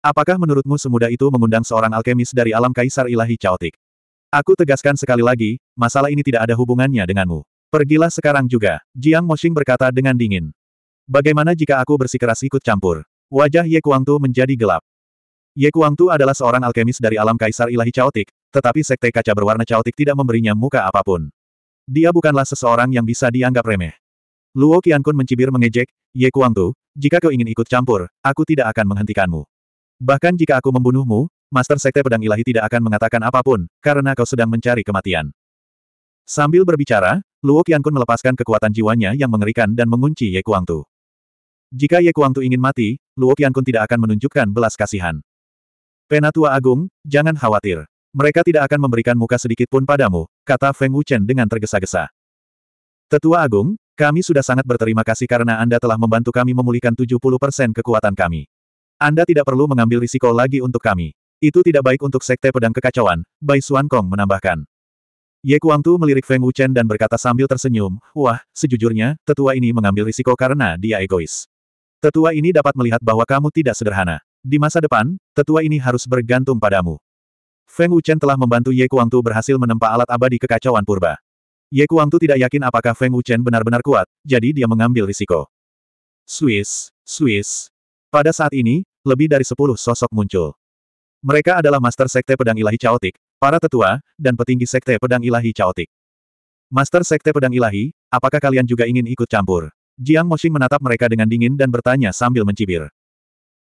Speaker 1: Apakah menurutmu semudah itu mengundang seorang alkemis dari alam kaisar ilahi caotik? Aku tegaskan sekali lagi, masalah ini tidak ada hubungannya denganmu. Pergilah sekarang juga, Jiang Moshing berkata dengan dingin. Bagaimana jika aku bersikeras ikut campur? Wajah Ye Kuangtu menjadi gelap. Ye Kuangtu adalah seorang alkemis dari alam kaisar ilahi caotik, tetapi sekte kaca berwarna caotik tidak memberinya muka apapun. Dia bukanlah seseorang yang bisa dianggap remeh. Luo Qiankun mencibir mengejek, Ye Kuangtu, jika kau ingin ikut campur, aku tidak akan menghentikanmu. Bahkan jika aku membunuhmu, Master Sekte Pedang Ilahi tidak akan mengatakan apapun, karena kau sedang mencari kematian. Sambil berbicara, Luo Qiankun melepaskan kekuatan jiwanya yang mengerikan dan mengunci Ye Kuangtu. Jika Ye Kuang Tu ingin mati, Luo Qiankun tidak akan menunjukkan belas kasihan. Penatua Agung, jangan khawatir. Mereka tidak akan memberikan muka sedikit pun padamu, kata Feng Wuchen dengan tergesa-gesa. Tetua Agung, kami sudah sangat berterima kasih karena Anda telah membantu kami memulihkan 70% kekuatan kami. Anda tidak perlu mengambil risiko lagi untuk kami. Itu tidak baik untuk Sekte Pedang Kekacauan, Bai Xuan Kong menambahkan. Ye Kuang Tu melirik Feng Wuchen dan berkata sambil tersenyum, Wah, sejujurnya, tetua ini mengambil risiko karena dia egois. Tetua ini dapat melihat bahwa kamu tidak sederhana. Di masa depan, tetua ini harus bergantung padamu. Feng Wuchen telah membantu Ye Kuangtu berhasil menempa alat abadi kekacauan purba. Ye Kuangtu tidak yakin apakah Feng Wuchen benar-benar kuat, jadi dia mengambil risiko. Swiss, Swiss. Pada saat ini, lebih dari sepuluh sosok muncul. Mereka adalah Master Sekte Pedang Ilahi Chaotic, para tetua, dan petinggi Sekte Pedang Ilahi Chaotic. Master Sekte Pedang Ilahi, apakah kalian juga ingin ikut campur? Jiang Moxing menatap mereka dengan dingin dan bertanya sambil mencibir.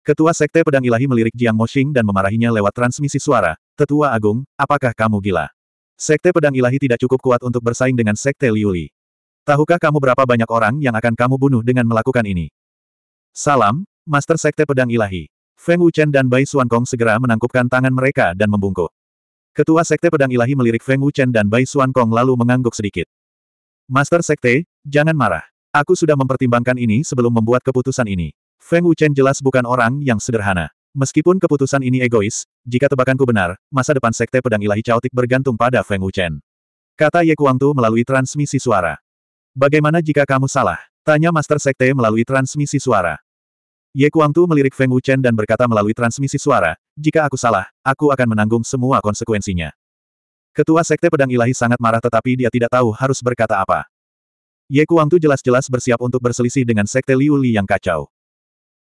Speaker 1: Ketua Sekte Pedang Ilahi melirik Jiang Moxing dan memarahinya lewat transmisi suara, Tetua Agung, apakah kamu gila? Sekte Pedang Ilahi tidak cukup kuat untuk bersaing dengan Sekte Liuli. Tahukah kamu berapa banyak orang yang akan kamu bunuh dengan melakukan ini? Salam, Master Sekte Pedang Ilahi. Feng Wuchen dan Bai Suankong segera menangkupkan tangan mereka dan membungkuk. Ketua Sekte Pedang Ilahi melirik Feng Wuchen dan Bai Suankong lalu mengangguk sedikit. Master Sekte, jangan marah. Aku sudah mempertimbangkan ini sebelum membuat keputusan ini. Feng Wuchen jelas bukan orang yang sederhana. Meskipun keputusan ini egois, jika tebakanku benar, masa depan Sekte Pedang Ilahi Chaotic bergantung pada Feng Wuchen. Kata Ye Kuang Tu melalui transmisi suara. Bagaimana jika kamu salah? Tanya Master Sekte melalui transmisi suara. Ye Kuang Tu melirik Feng Wuchen dan berkata melalui transmisi suara, jika aku salah, aku akan menanggung semua konsekuensinya. Ketua Sekte Pedang Ilahi sangat marah tetapi dia tidak tahu harus berkata apa. Ye Kuang Kuangtu jelas-jelas bersiap untuk berselisih dengan Sekte Liu Li yang kacau.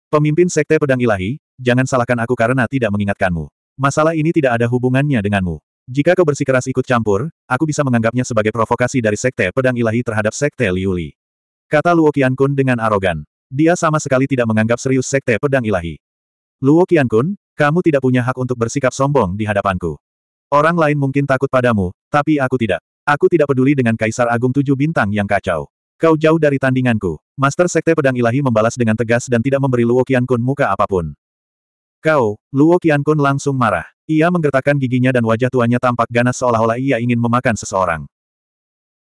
Speaker 1: Pemimpin Sekte Pedang Ilahi, jangan salahkan aku karena tidak mengingatkanmu. Masalah ini tidak ada hubungannya denganmu. Jika kau bersikeras ikut campur, aku bisa menganggapnya sebagai provokasi dari Sekte Pedang Ilahi terhadap Sekte Liu Li. Kata Luo Qiankun dengan arogan. Dia sama sekali tidak menganggap serius Sekte Pedang Ilahi. Luo Qiankun, kamu tidak punya hak untuk bersikap sombong di hadapanku. Orang lain mungkin takut padamu, tapi aku tidak. Aku tidak peduli dengan Kaisar Agung Tujuh Bintang yang kacau. Kau jauh dari tandinganku. Master Sekte Pedang Ilahi membalas dengan tegas dan tidak memberi Luo Kun muka apapun. Kau, Luo Kun langsung marah. Ia menggertakkan giginya dan wajah tuanya tampak ganas seolah-olah ia ingin memakan seseorang.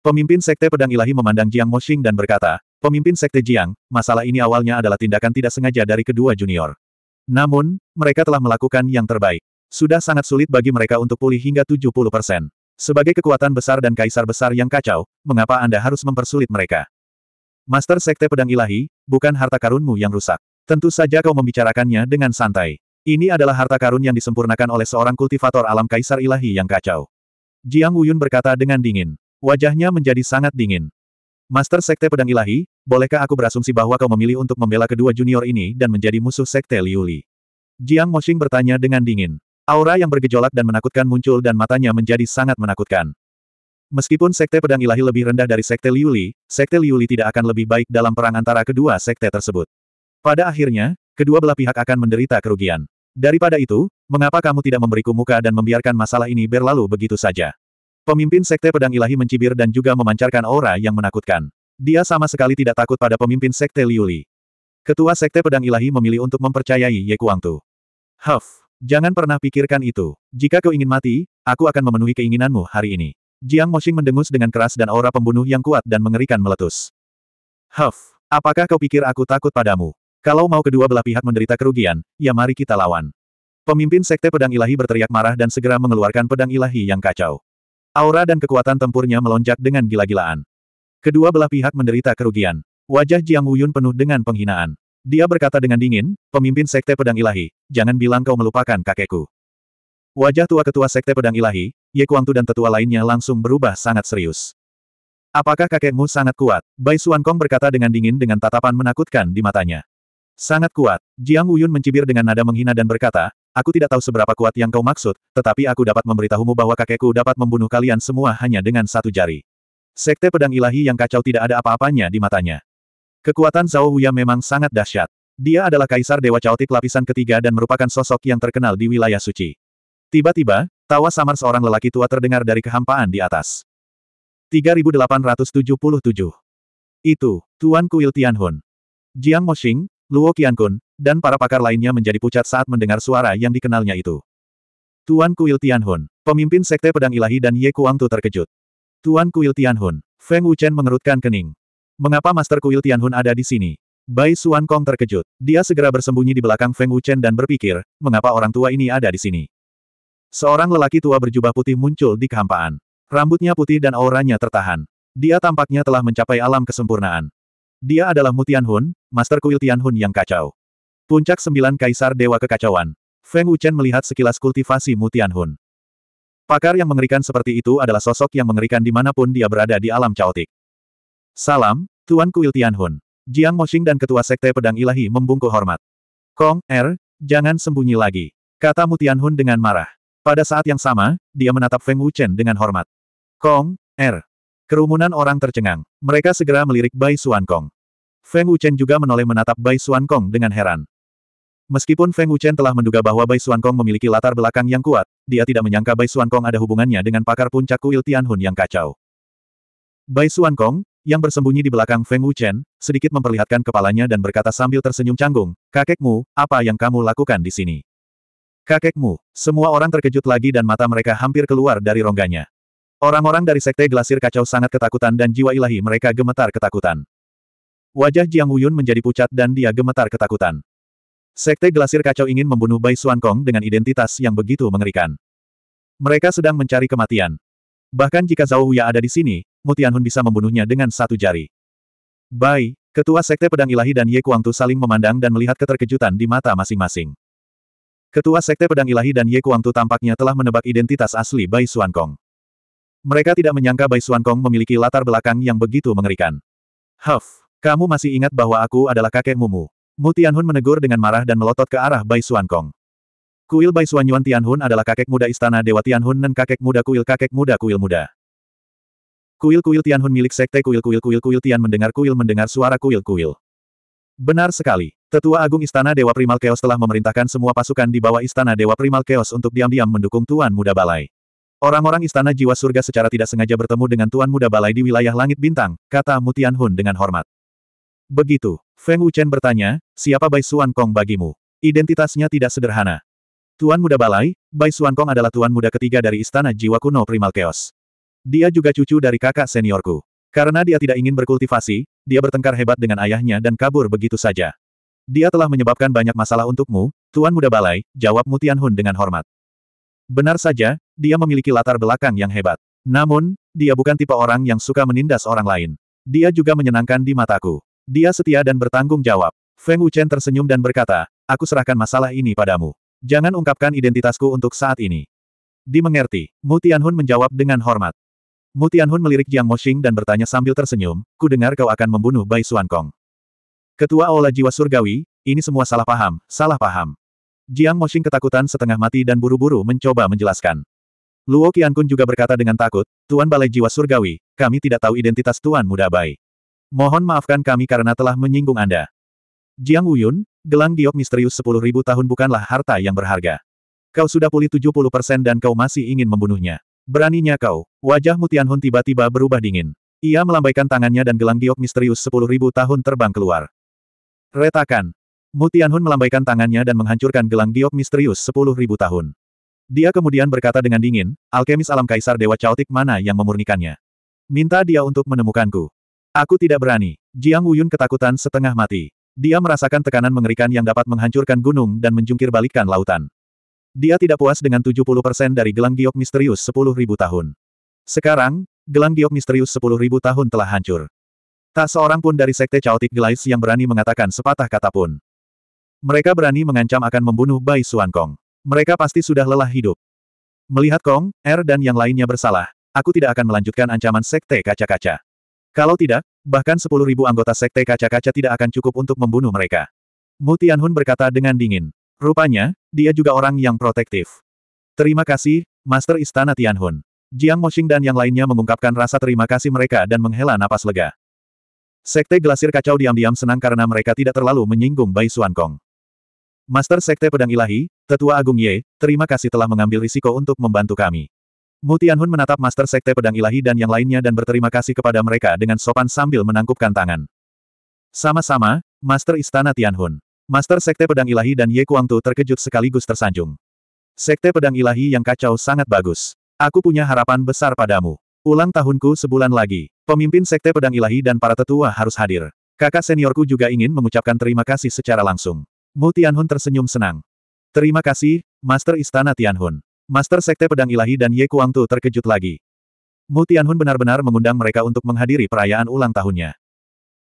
Speaker 1: Pemimpin Sekte Pedang Ilahi memandang Jiang Moshing dan berkata, Pemimpin Sekte Jiang, masalah ini awalnya adalah tindakan tidak sengaja dari kedua junior. Namun, mereka telah melakukan yang terbaik. Sudah sangat sulit bagi mereka untuk pulih hingga 70 persen. Sebagai kekuatan besar dan kaisar besar yang kacau, mengapa Anda harus mempersulit mereka? Master Sekte Pedang Ilahi, bukan harta karunmu yang rusak. Tentu saja kau membicarakannya dengan santai. Ini adalah harta karun yang disempurnakan oleh seorang kultivator alam kaisar ilahi yang kacau. Jiang Wuyun berkata dengan dingin. Wajahnya menjadi sangat dingin. Master Sekte Pedang Ilahi, bolehkah aku berasumsi bahwa kau memilih untuk membela kedua junior ini dan menjadi musuh Sekte Liuli? Jiang Moshing bertanya dengan dingin. Aura yang bergejolak dan menakutkan muncul dan matanya menjadi sangat menakutkan. Meskipun Sekte Pedang Ilahi lebih rendah dari Sekte Liuli, Sekte Liuli tidak akan lebih baik dalam perang antara kedua Sekte tersebut. Pada akhirnya, kedua belah pihak akan menderita kerugian. Daripada itu, mengapa kamu tidak memberiku muka dan membiarkan masalah ini berlalu begitu saja? Pemimpin Sekte Pedang Ilahi mencibir dan juga memancarkan aura yang menakutkan. Dia sama sekali tidak takut pada pemimpin Sekte Liuli. Ketua Sekte Pedang Ilahi memilih untuk mempercayai Ye Kuangtu. Huff! Jangan pernah pikirkan itu. Jika kau ingin mati, aku akan memenuhi keinginanmu hari ini. Jiang Moxing mendengus dengan keras dan aura pembunuh yang kuat dan mengerikan meletus. Huff, apakah kau pikir aku takut padamu? Kalau mau kedua belah pihak menderita kerugian, ya mari kita lawan. Pemimpin Sekte Pedang Ilahi berteriak marah dan segera mengeluarkan pedang ilahi yang kacau. Aura dan kekuatan tempurnya melonjak dengan gila-gilaan. Kedua belah pihak menderita kerugian. Wajah Jiang Wuyun penuh dengan penghinaan. Dia berkata dengan dingin, pemimpin Sekte Pedang Ilahi, jangan bilang kau melupakan kakekku. Wajah tua ketua Sekte Pedang Ilahi, Ye Kuangtu dan tetua lainnya langsung berubah sangat serius. Apakah kakekmu sangat kuat? Bai Suan Kong berkata dengan dingin dengan tatapan menakutkan di matanya. Sangat kuat. Jiang Wuyun mencibir dengan nada menghina dan berkata, Aku tidak tahu seberapa kuat yang kau maksud, tetapi aku dapat memberitahumu bahwa kakekku dapat membunuh kalian semua hanya dengan satu jari. Sekte pedang ilahi yang kacau tidak ada apa-apanya di matanya. Kekuatan Zhao Huya memang sangat dahsyat. Dia adalah kaisar Dewa caotik lapisan ketiga dan merupakan sosok yang terkenal di wilayah suci. Tiba-tiba, tawa samar seorang lelaki tua terdengar dari kehampaan di atas. 3877. Itu, Tuan Kuil Tianhun. Jiang Moxing, Luo Qiankun, dan para pakar lainnya menjadi pucat saat mendengar suara yang dikenalnya itu. Tuan Kuil Tianhun, pemimpin Sekte Pedang Ilahi dan Ye Kuang Tu terkejut. Tuan Kuil Tianhun, Feng Wuchen mengerutkan kening. Mengapa Master Kuil Tianhun ada di sini? Bai Xuan Kong terkejut. Dia segera bersembunyi di belakang Feng Wuchen dan berpikir, mengapa orang tua ini ada di sini? Seorang lelaki tua berjubah putih muncul di kehampaan. Rambutnya putih dan auranya tertahan. Dia tampaknya telah mencapai alam kesempurnaan. Dia adalah Mu Tianhun, Master Kuil Tianhun yang kacau. Puncak sembilan kaisar dewa kekacauan. Feng Wuchen melihat sekilas kultivasi Mu Tianhun. Pakar yang mengerikan seperti itu adalah sosok yang mengerikan dimanapun dia berada di alam caotik. Salam, Tuan Kuil Tianhun. Jiang Moxing dan Ketua Sekte Pedang Ilahi membungkuk hormat. Kong, Er, jangan sembunyi lagi. Kata Tianhun dengan marah. Pada saat yang sama, dia menatap Feng Wuchen dengan hormat. Kong, Er. Kerumunan orang tercengang. Mereka segera melirik Bai Suan Kong. Feng Wuchen juga menoleh menatap Bai Suan Kong dengan heran. Meskipun Feng Wuchen telah menduga bahwa Bai Suan Kong memiliki latar belakang yang kuat, dia tidak menyangka Bai Suan Kong ada hubungannya dengan pakar puncak kuil Tianhun yang kacau. Bai Suan Kong, yang bersembunyi di belakang Feng Wuchen, sedikit memperlihatkan kepalanya dan berkata sambil tersenyum canggung, Kakekmu, apa yang kamu lakukan di sini? Kakekmu, semua orang terkejut lagi dan mata mereka hampir keluar dari rongganya. Orang-orang dari Sekte Glasir Kacau sangat ketakutan dan jiwa ilahi mereka gemetar ketakutan. Wajah Jiang Wuyun menjadi pucat dan dia gemetar ketakutan. Sekte Glasir Kacau ingin membunuh Bai Xuan Kong dengan identitas yang begitu mengerikan. Mereka sedang mencari kematian. Bahkan jika Zhao Huya ada di sini, Mutianhun bisa membunuhnya dengan satu jari. Bai, Ketua Sekte Pedang Ilahi dan Ye Kuangtu saling memandang dan melihat keterkejutan di mata masing-masing. Ketua Sekte Pedang Ilahi dan Ye Kuangtu tampaknya telah menebak identitas asli Bai Suankong. Mereka tidak menyangka Bai Suankong memiliki latar belakang yang begitu mengerikan. Huff, kamu masih ingat bahwa aku adalah kakek Mumu. Mu menegur dengan marah dan melotot ke arah Bai Suankong. Kuil Bai Suanyuan Tianhun adalah kakek muda istana Dewa Tianhun dan kakek muda kuil kakek muda kuil muda. Kuil-kuil Tianhun milik sekte kuil-kuil-kuil kuil Tian mendengar kuil mendengar suara kuil-kuil. Benar sekali. Tetua Agung Istana Dewa Primal Chaos telah memerintahkan semua pasukan di bawah Istana Dewa Primal Chaos untuk diam-diam mendukung Tuan Muda Balai. Orang-orang Istana Jiwa Surga secara tidak sengaja bertemu dengan Tuan Muda Balai di wilayah Langit Bintang, kata Mutianhun Tianhun dengan hormat. Begitu, Feng Wuchen bertanya, siapa Bai Suan Kong bagimu? Identitasnya tidak sederhana. Tuan Muda Balai, Bai Suan Kong adalah Tuan Muda ketiga dari Istana Jiwa Kuno Primal Chaos. Dia juga cucu dari kakak seniorku. Karena dia tidak ingin berkultivasi, dia bertengkar hebat dengan ayahnya dan kabur begitu saja. Dia telah menyebabkan banyak masalah untukmu, Tuan Muda Balai, jawab Mutian Hun dengan hormat. Benar saja, dia memiliki latar belakang yang hebat. Namun, dia bukan tipe orang yang suka menindas orang lain. Dia juga menyenangkan di mataku. Dia setia dan bertanggung jawab. Feng Wuchen tersenyum dan berkata, aku serahkan masalah ini padamu. Jangan ungkapkan identitasku untuk saat ini. Dimengerti, Mu Tianhun menjawab dengan hormat. Mu Tianhun melirik Jiang Moxing dan bertanya sambil tersenyum, ku dengar kau akan membunuh Bai Xuan Kong. Ketua Aula Jiwa Surgawi, ini semua salah paham, salah paham. Jiang Moxing ketakutan setengah mati dan buru-buru mencoba menjelaskan. Luo Qiankun juga berkata dengan takut, Tuan Balai Jiwa Surgawi, kami tidak tahu identitas Tuan Muda Bai. Mohon maafkan kami karena telah menyinggung Anda. Jiang Wuyun, gelang giok misterius 10.000 tahun bukanlah harta yang berharga. Kau sudah pulih 70% dan kau masih ingin membunuhnya. Beraninya kau. Wajah Mutianhun tiba-tiba berubah dingin. Ia melambaikan tangannya dan gelang giok misterius sepuluh ribu tahun terbang keluar. Retakan. Mutianhun melambaikan tangannya dan menghancurkan gelang giok misterius sepuluh ribu tahun. Dia kemudian berkata dengan dingin, alkemis alam kaisar dewa caotik mana yang memurnikannya. Minta dia untuk menemukanku. Aku tidak berani. Jiang Wuyun ketakutan setengah mati. Dia merasakan tekanan mengerikan yang dapat menghancurkan gunung dan menjungkir balikan lautan. Dia tidak puas dengan 70% dari gelang giok misterius 10.000 tahun. Sekarang, gelang giok misterius 10.000 tahun telah hancur. Tak seorang pun dari Sekte Chaotic Glaze yang berani mengatakan sepatah kata pun. Mereka berani mengancam akan membunuh Bai Suan Kong. Mereka pasti sudah lelah hidup. Melihat Kong, Er dan yang lainnya bersalah, aku tidak akan melanjutkan ancaman Sekte Kaca-Kaca. Kalau tidak, bahkan 10.000 anggota Sekte Kaca-Kaca tidak akan cukup untuk membunuh mereka. Mu Tianhun berkata dengan dingin. Rupanya, dia juga orang yang protektif. Terima kasih, Master Istana Tianhun. Jiang Moxing dan yang lainnya mengungkapkan rasa terima kasih mereka dan menghela napas lega. Sekte Glasir Kacau diam-diam senang karena mereka tidak terlalu menyinggung Bai Kong. Master Sekte Pedang Ilahi, Tetua Agung Ye, terima kasih telah mengambil risiko untuk membantu kami. Mu Tianhun menatap Master Sekte Pedang Ilahi dan yang lainnya dan berterima kasih kepada mereka dengan sopan sambil menangkupkan tangan. Sama-sama, Master Istana Tianhun. Master Sekte Pedang Ilahi dan Ye Kuang Tu terkejut sekaligus tersanjung. Sekte Pedang Ilahi yang kacau sangat bagus. Aku punya harapan besar padamu. Ulang tahunku sebulan lagi. Pemimpin Sekte Pedang Ilahi dan para tetua harus hadir. Kakak seniorku juga ingin mengucapkan terima kasih secara langsung. Mu Tianhun tersenyum senang. Terima kasih, Master Istana Tianhun. Master Sekte Pedang Ilahi dan Ye Kuang Tu terkejut lagi. Mu Tianhun benar-benar mengundang mereka untuk menghadiri perayaan ulang tahunnya.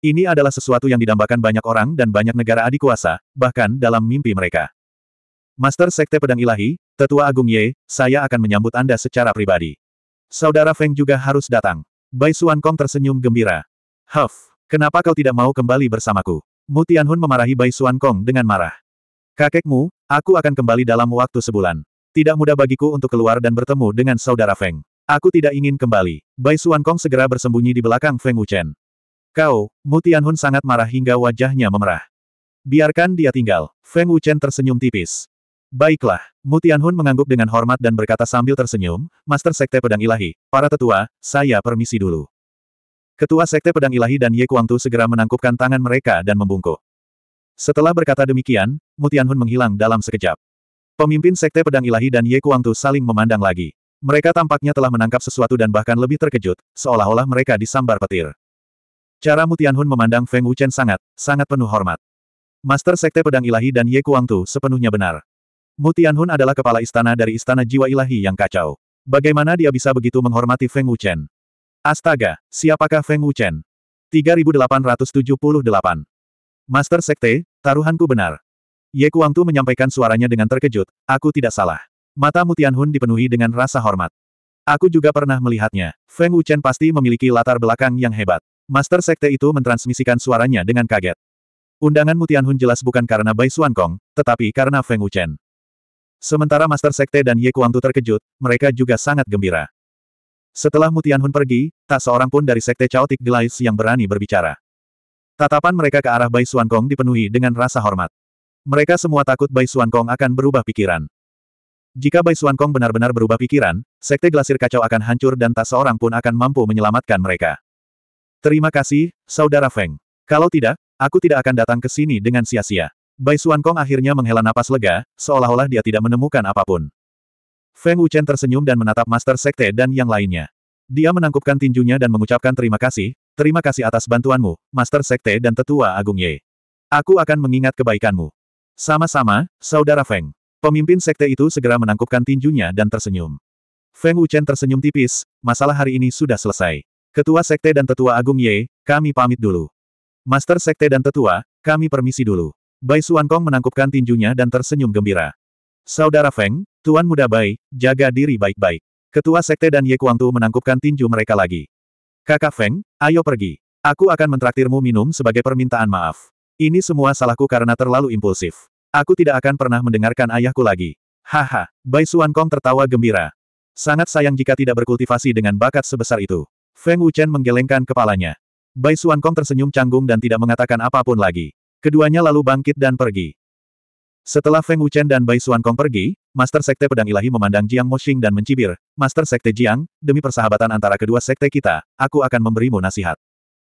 Speaker 1: Ini adalah sesuatu yang didambakan banyak orang dan banyak negara adik kuasa, bahkan dalam mimpi mereka. Master Sekte Pedang Ilahi, Tetua Agung Ye, saya akan menyambut Anda secara pribadi. Saudara Feng juga harus datang. Bai Suan Kong tersenyum gembira. Huff, kenapa kau tidak mau kembali bersamaku? Mu Tianhun memarahi Bai Suan Kong dengan marah. Kakekmu, aku akan kembali dalam waktu sebulan. Tidak mudah bagiku untuk keluar dan bertemu dengan saudara Feng. Aku tidak ingin kembali. Bai Suan Kong segera bersembunyi di belakang Feng Wuchen. Kau, Mu Tianhun sangat marah hingga wajahnya memerah. Biarkan dia tinggal, Feng Wuchen tersenyum tipis. Baiklah, Mu Tianhun mengangguk dengan hormat dan berkata sambil tersenyum, Master Sekte Pedang Ilahi, para tetua, saya permisi dulu. Ketua Sekte Pedang Ilahi dan Ye Kuangtu segera menangkupkan tangan mereka dan membungkuk. Setelah berkata demikian, Mu Tianhun menghilang dalam sekejap. Pemimpin Sekte Pedang Ilahi dan Ye Kuangtu saling memandang lagi. Mereka tampaknya telah menangkap sesuatu dan bahkan lebih terkejut, seolah-olah mereka disambar petir. Cara Mutianhun memandang Feng Wuchen sangat, sangat penuh hormat. Master Sekte Pedang Ilahi dan Ye Kuang Tu sepenuhnya benar. Mutianhun adalah kepala istana dari istana jiwa ilahi yang kacau. Bagaimana dia bisa begitu menghormati Feng Wuchen? Astaga, siapakah Feng Wuchen? 3878. Master Sekte, taruhanku benar. Ye Kuang Tu menyampaikan suaranya dengan terkejut, aku tidak salah. Mata Mutianhun dipenuhi dengan rasa hormat. Aku juga pernah melihatnya. Feng Wuchen pasti memiliki latar belakang yang hebat. Master Sekte itu mentransmisikan suaranya dengan kaget. Undangan Mutian Hun jelas bukan karena Bai Xuan Kong, tetapi karena Feng Wuchen. Sementara Master Sekte dan Ye Kuang Tu terkejut, mereka juga sangat gembira. Setelah Mutian Hun pergi, tak seorang pun dari Sekte Chaotic Delights yang berani berbicara. Tatapan mereka ke arah Bai Xuan Kong dipenuhi dengan rasa hormat. Mereka semua takut Bai Xuan Kong akan berubah pikiran. Jika Bai Xuan Kong benar-benar berubah pikiran, Sekte Glasir Kacau akan hancur dan tak seorang pun akan mampu menyelamatkan mereka. Terima kasih, Saudara Feng. Kalau tidak, aku tidak akan datang ke sini dengan sia-sia. Bai Suan Kong akhirnya menghela napas lega, seolah-olah dia tidak menemukan apapun. Feng Wuchen tersenyum dan menatap Master Sekte dan yang lainnya. Dia menangkupkan tinjunya dan mengucapkan terima kasih, terima kasih atas bantuanmu, Master Sekte dan Tetua Agung Ye. Aku akan mengingat kebaikanmu. Sama-sama, Saudara Feng. Pemimpin Sekte itu segera menangkupkan tinjunya dan tersenyum. Feng Wuchen tersenyum tipis, masalah hari ini sudah selesai. Ketua Sekte dan Tetua Agung Ye, kami pamit dulu. Master Sekte dan Tetua, kami permisi dulu. Bai Suan Kong menangkupkan tinjunya dan tersenyum gembira. Saudara Feng, Tuan Muda Bai, jaga diri baik-baik. Ketua Sekte dan Ye Kuang Tu menangkupkan tinju mereka lagi. Kakak Feng, ayo pergi. Aku akan mentraktirmu minum sebagai permintaan maaf. Ini semua salahku karena terlalu impulsif. Aku tidak akan pernah mendengarkan ayahku lagi. Haha, Bai Suan Kong tertawa gembira. Sangat sayang jika tidak berkultivasi dengan bakat sebesar itu. Feng Wuchen menggelengkan kepalanya. Bai Kong tersenyum canggung dan tidak mengatakan apapun lagi. Keduanya lalu bangkit dan pergi. Setelah Feng Wuchen dan Bai Kong pergi, Master Sekte Pedang Ilahi memandang Jiang Mo Moxing dan mencibir, Master Sekte Jiang, demi persahabatan antara kedua sekte kita, aku akan memberimu nasihat.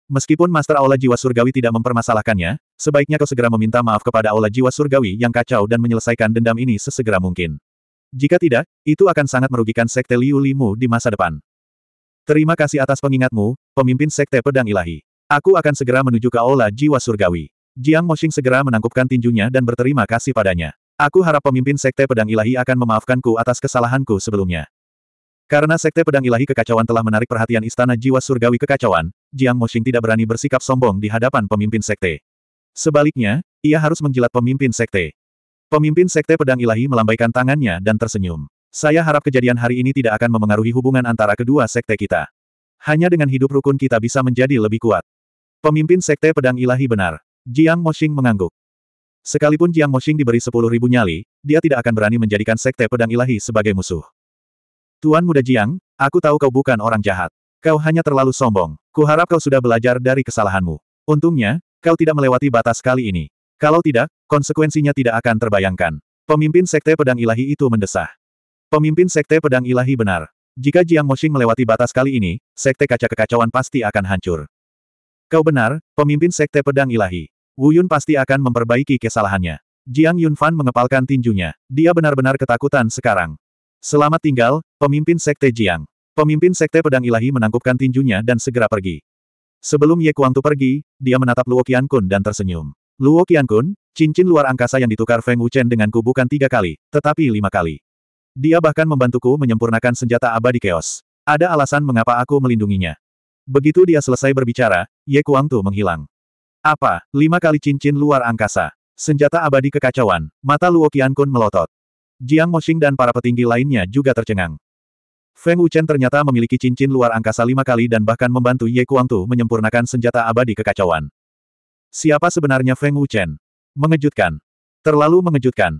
Speaker 1: Meskipun Master Aula Jiwa Surgawi tidak mempermasalahkannya, sebaiknya kau segera meminta maaf kepada Aula Jiwa Surgawi yang kacau dan menyelesaikan dendam ini sesegera mungkin. Jika tidak, itu akan sangat merugikan Sekte Liu Limu di masa depan. Terima kasih atas pengingatmu, pemimpin Sekte Pedang Ilahi. Aku akan segera menuju ke Aula Jiwa Surgawi. Jiang Moshing segera menangkupkan tinjunya dan berterima kasih padanya. Aku harap pemimpin Sekte Pedang Ilahi akan memaafkanku atas kesalahanku sebelumnya. Karena Sekte Pedang Ilahi Kekacauan telah menarik perhatian Istana Jiwa Surgawi Kekacauan, Jiang Moshing tidak berani bersikap sombong di hadapan pemimpin Sekte. Sebaliknya, ia harus menjilat pemimpin Sekte. Pemimpin Sekte Pedang Ilahi melambaikan tangannya dan tersenyum. Saya harap kejadian hari ini tidak akan memengaruhi hubungan antara kedua sekte kita. Hanya dengan hidup rukun kita bisa menjadi lebih kuat. Pemimpin sekte pedang ilahi benar. Jiang Moxing mengangguk. Sekalipun Jiang Moxing diberi sepuluh ribu nyali, dia tidak akan berani menjadikan sekte pedang ilahi sebagai musuh. Tuan muda Jiang, aku tahu kau bukan orang jahat. Kau hanya terlalu sombong. Kuharap kau sudah belajar dari kesalahanmu. Untungnya, kau tidak melewati batas kali ini. Kalau tidak, konsekuensinya tidak akan terbayangkan. Pemimpin sekte pedang ilahi itu mendesah. Pemimpin Sekte Pedang Ilahi benar. Jika Jiang Moxing melewati batas kali ini, Sekte Kaca Kekacauan pasti akan hancur. Kau benar, pemimpin Sekte Pedang Ilahi. Wu Yun pasti akan memperbaiki kesalahannya. Jiang Yunfan mengepalkan tinjunya. Dia benar-benar ketakutan sekarang. Selamat tinggal, pemimpin Sekte Jiang. Pemimpin Sekte Pedang Ilahi menangkupkan tinjunya dan segera pergi. Sebelum Ye Tu pergi, dia menatap Luo Kun dan tersenyum. Luo Kun, cincin luar angkasa yang ditukar Feng Wuchen denganku bukan tiga kali, tetapi lima kali. Dia bahkan membantuku menyempurnakan senjata abadi keos. Ada alasan mengapa aku melindunginya. Begitu dia selesai berbicara, Ye Kuang Tu menghilang. Apa? Lima kali cincin luar angkasa. Senjata abadi kekacauan. Mata Luo Kun melotot. Jiang Moxing dan para petinggi lainnya juga tercengang. Feng Wuchen ternyata memiliki cincin luar angkasa lima kali dan bahkan membantu Ye Kuang Tu menyempurnakan senjata abadi kekacauan. Siapa sebenarnya Feng Wuchen? Mengejutkan. Terlalu mengejutkan.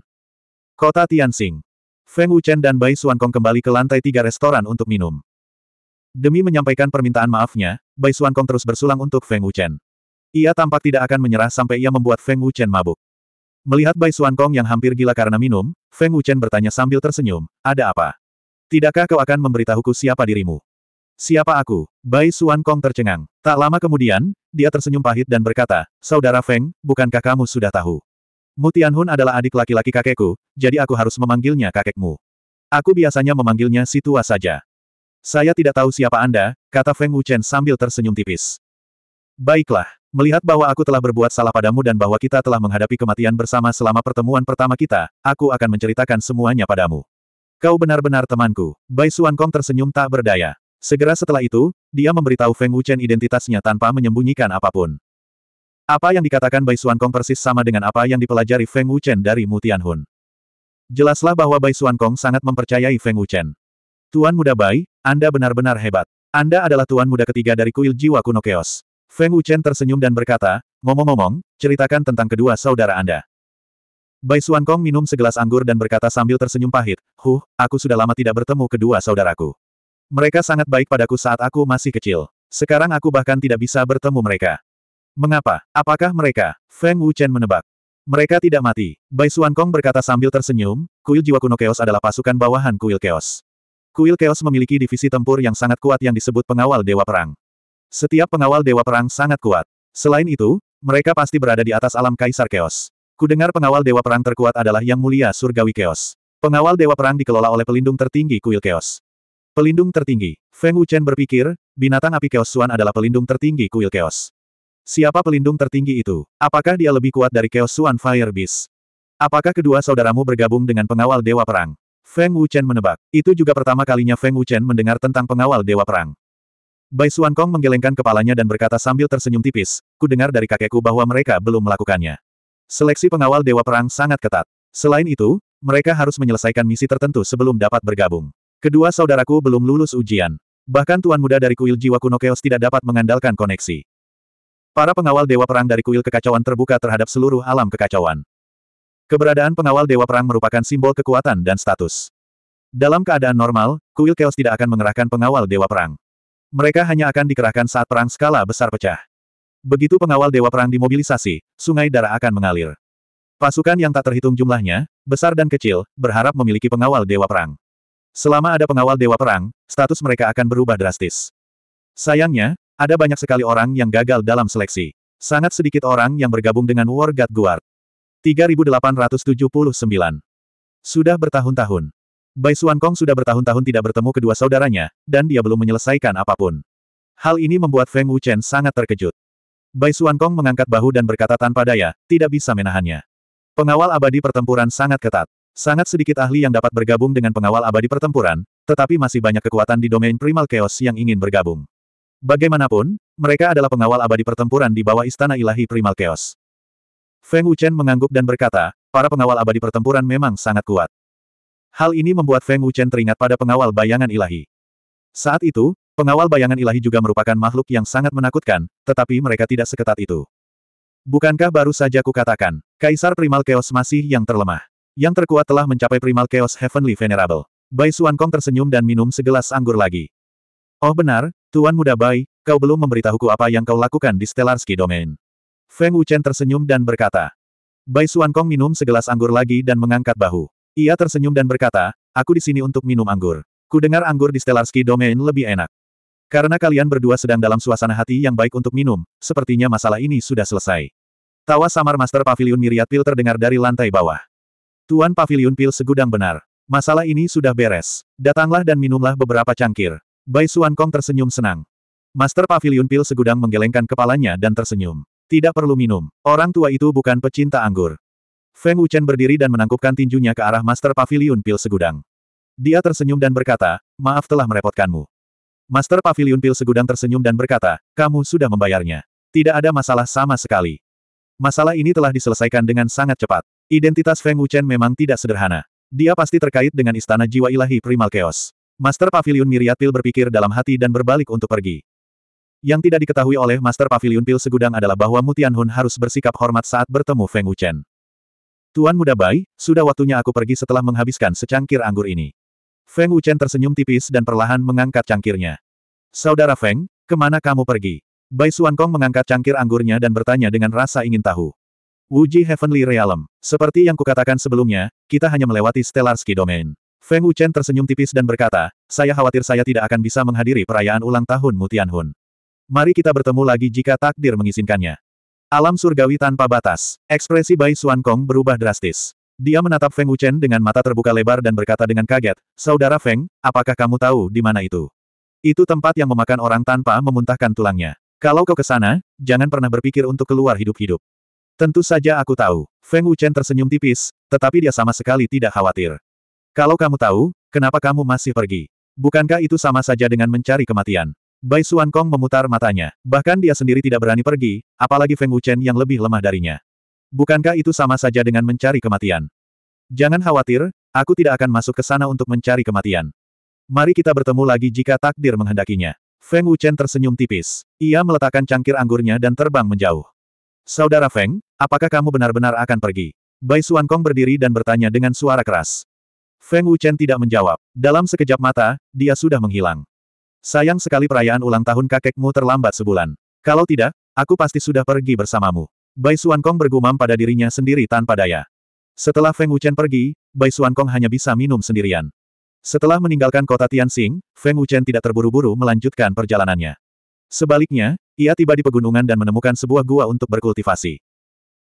Speaker 1: Kota Tianxing. Feng Wuchen dan Bai Suankong kembali ke lantai tiga restoran untuk minum. Demi menyampaikan permintaan maafnya, Bai Suankong terus bersulang untuk Feng Wuchen. Ia tampak tidak akan menyerah sampai ia membuat Feng Wuchen mabuk. Melihat Bai Suankong yang hampir gila karena minum, Feng Wuchen bertanya sambil tersenyum, ada apa? Tidakkah kau akan memberitahuku siapa dirimu? Siapa aku? Bai Suankong tercengang. Tak lama kemudian, dia tersenyum pahit dan berkata, Saudara Feng, bukankah kamu sudah tahu? Mu Tianhun adalah adik laki-laki kakekku, jadi aku harus memanggilnya kakekmu. Aku biasanya memanggilnya si tua saja. Saya tidak tahu siapa Anda, kata Feng Wuchen sambil tersenyum tipis. Baiklah, melihat bahwa aku telah berbuat salah padamu dan bahwa kita telah menghadapi kematian bersama selama pertemuan pertama kita, aku akan menceritakan semuanya padamu. Kau benar-benar temanku. Bai Suan Kong tersenyum tak berdaya. Segera setelah itu, dia memberitahu Feng Wuchen identitasnya tanpa menyembunyikan apapun. Apa yang dikatakan Bai Suan Kong persis sama dengan apa yang dipelajari Feng Wuchen dari Mu Tianhun. Jelaslah bahwa Bai Suan Kong sangat mempercayai Feng Wuchen. Tuan muda Bai, Anda benar-benar hebat. Anda adalah tuan muda ketiga dari kuil jiwa kuno keos. Feng Wuchen tersenyum dan berkata, ngomong-ngomong, ceritakan tentang kedua saudara Anda. Bai Suan Kong minum segelas anggur dan berkata sambil tersenyum pahit, Huh, aku sudah lama tidak bertemu kedua saudaraku. Mereka sangat baik padaku saat aku masih kecil. Sekarang aku bahkan tidak bisa bertemu mereka. Mengapa? Apakah mereka? Feng Wuchen menebak. Mereka tidak mati. Bai Suan Kong berkata sambil tersenyum, kuil jiwa kuno Chaos adalah pasukan bawahan kuil Chaos. Kuil Chaos memiliki divisi tempur yang sangat kuat yang disebut pengawal Dewa Perang. Setiap pengawal Dewa Perang sangat kuat. Selain itu, mereka pasti berada di atas alam Kaisar Chaos. Kudengar pengawal Dewa Perang terkuat adalah Yang Mulia Surgawi Chaos. Pengawal Dewa Perang dikelola oleh pelindung tertinggi kuil Chaos. Pelindung tertinggi. Feng Wuchen berpikir, binatang api Chaos Suan adalah pelindung tertinggi kuil Chaos. Siapa pelindung tertinggi itu? Apakah dia lebih kuat dari Chaos Suan Fire Beast? Apakah kedua saudaramu bergabung dengan pengawal Dewa Perang? Feng Wuchen menebak. Itu juga pertama kalinya Feng Wuchen mendengar tentang pengawal Dewa Perang. Bai Suan Kong menggelengkan kepalanya dan berkata sambil tersenyum tipis, ku dengar dari kakekku bahwa mereka belum melakukannya. Seleksi pengawal Dewa Perang sangat ketat. Selain itu, mereka harus menyelesaikan misi tertentu sebelum dapat bergabung. Kedua saudaraku belum lulus ujian. Bahkan tuan muda dari kuil jiwa kuno Chaos tidak dapat mengandalkan koneksi. Para pengawal Dewa Perang dari kuil kekacauan terbuka terhadap seluruh alam kekacauan. Keberadaan pengawal Dewa Perang merupakan simbol kekuatan dan status. Dalam keadaan normal, kuil Chaos tidak akan mengerahkan pengawal Dewa Perang. Mereka hanya akan dikerahkan saat perang skala besar pecah. Begitu pengawal Dewa Perang dimobilisasi, sungai darah akan mengalir. Pasukan yang tak terhitung jumlahnya, besar dan kecil, berharap memiliki pengawal Dewa Perang. Selama ada pengawal Dewa Perang, status mereka akan berubah drastis. Sayangnya, ada banyak sekali orang yang gagal dalam seleksi. Sangat sedikit orang yang bergabung dengan War God Guard. 3879. Sudah bertahun-tahun. Bai Suan Kong sudah bertahun-tahun tidak bertemu kedua saudaranya, dan dia belum menyelesaikan apapun. Hal ini membuat Feng Wuchen sangat terkejut. Bai Suan Kong mengangkat bahu dan berkata tanpa daya, tidak bisa menahannya. Pengawal abadi pertempuran sangat ketat. Sangat sedikit ahli yang dapat bergabung dengan pengawal abadi pertempuran, tetapi masih banyak kekuatan di domain primal chaos yang ingin bergabung. Bagaimanapun, mereka adalah pengawal abadi pertempuran di bawah istana ilahi primal chaos. Feng Wuchen mengangguk dan berkata, para pengawal abadi pertempuran memang sangat kuat. Hal ini membuat Feng Wuchen teringat pada pengawal bayangan ilahi. Saat itu, pengawal bayangan ilahi juga merupakan makhluk yang sangat menakutkan, tetapi mereka tidak seketat itu. Bukankah baru saja kukatakan, Kaisar Primal Chaos masih yang terlemah. Yang terkuat telah mencapai Primal Chaos Heavenly Venerable. Bai Suan Kong tersenyum dan minum segelas anggur lagi. Oh benar, Tuan Muda Bai, kau belum memberitahuku apa yang kau lakukan di Stellarski Domain. Feng Wuchen tersenyum dan berkata. Bai Suankong minum segelas anggur lagi dan mengangkat bahu. Ia tersenyum dan berkata, aku di sini untuk minum anggur. Ku dengar anggur di Stellarski Domain lebih enak. Karena kalian berdua sedang dalam suasana hati yang baik untuk minum, sepertinya masalah ini sudah selesai. Tawa samar Master Pavilion Miriat Pil terdengar dari lantai bawah. Tuan Pavilion Pil segudang benar. Masalah ini sudah beres. Datanglah dan minumlah beberapa cangkir. Bai Suan Kong tersenyum senang. Master Pavilion Pil segudang menggelengkan kepalanya dan tersenyum. Tidak perlu minum. Orang tua itu bukan pecinta anggur. Feng Wuchen berdiri dan menangkupkan tinjunya ke arah Master Pavilion Pil segudang. Dia tersenyum dan berkata, maaf telah merepotkanmu. Master Pavilion Pil segudang tersenyum dan berkata, kamu sudah membayarnya. Tidak ada masalah sama sekali. Masalah ini telah diselesaikan dengan sangat cepat. Identitas Feng Wuchen memang tidak sederhana. Dia pasti terkait dengan istana jiwa ilahi Primal Chaos. Master Pavilion Miriat Pil berpikir dalam hati dan berbalik untuk pergi. Yang tidak diketahui oleh Master Pavilion Pil segudang adalah bahwa Mutianhun harus bersikap hormat saat bertemu Feng Wuchen. Tuan Muda Bai, sudah waktunya aku pergi setelah menghabiskan secangkir anggur ini. Feng Wuchen tersenyum tipis dan perlahan mengangkat cangkirnya. Saudara Feng, kemana kamu pergi? Bai Suankong mengangkat cangkir anggurnya dan bertanya dengan rasa ingin tahu. Wuji Heavenly Realm. Seperti yang kukatakan sebelumnya, kita hanya melewati Stellar Ski Domain. Feng Wuchen tersenyum tipis dan berkata, saya khawatir saya tidak akan bisa menghadiri perayaan ulang tahun Mutianhun. Mari kita bertemu lagi jika takdir mengizinkannya. Alam surgawi tanpa batas. Ekspresi Bai Xuan Kong berubah drastis. Dia menatap Feng Wuchen dengan mata terbuka lebar dan berkata dengan kaget, Saudara Feng, apakah kamu tahu di mana itu? Itu tempat yang memakan orang tanpa memuntahkan tulangnya. Kalau kau ke sana, jangan pernah berpikir untuk keluar hidup-hidup. Tentu saja aku tahu. Feng Wuchen tersenyum tipis, tetapi dia sama sekali tidak khawatir. Kalau kamu tahu, kenapa kamu masih pergi? Bukankah itu sama saja dengan mencari kematian? Bai Suan Kong memutar matanya. Bahkan dia sendiri tidak berani pergi, apalagi Feng Wuchen yang lebih lemah darinya. Bukankah itu sama saja dengan mencari kematian? Jangan khawatir, aku tidak akan masuk ke sana untuk mencari kematian. Mari kita bertemu lagi jika takdir menghendakinya. Feng Wuchen tersenyum tipis. Ia meletakkan cangkir anggurnya dan terbang menjauh. Saudara Feng, apakah kamu benar-benar akan pergi? Bai Suan Kong berdiri dan bertanya dengan suara keras. Feng Wuchen tidak menjawab. Dalam sekejap mata, dia sudah menghilang. Sayang sekali perayaan ulang tahun kakekmu terlambat sebulan. Kalau tidak, aku pasti sudah pergi bersamamu. Bai Suan Kong bergumam pada dirinya sendiri tanpa daya. Setelah Feng Wuchen pergi, Bai Suan Kong hanya bisa minum sendirian. Setelah meninggalkan kota Tianxing, Feng Wuchen tidak terburu-buru melanjutkan perjalanannya. Sebaliknya, ia tiba di pegunungan dan menemukan sebuah gua untuk berkultivasi.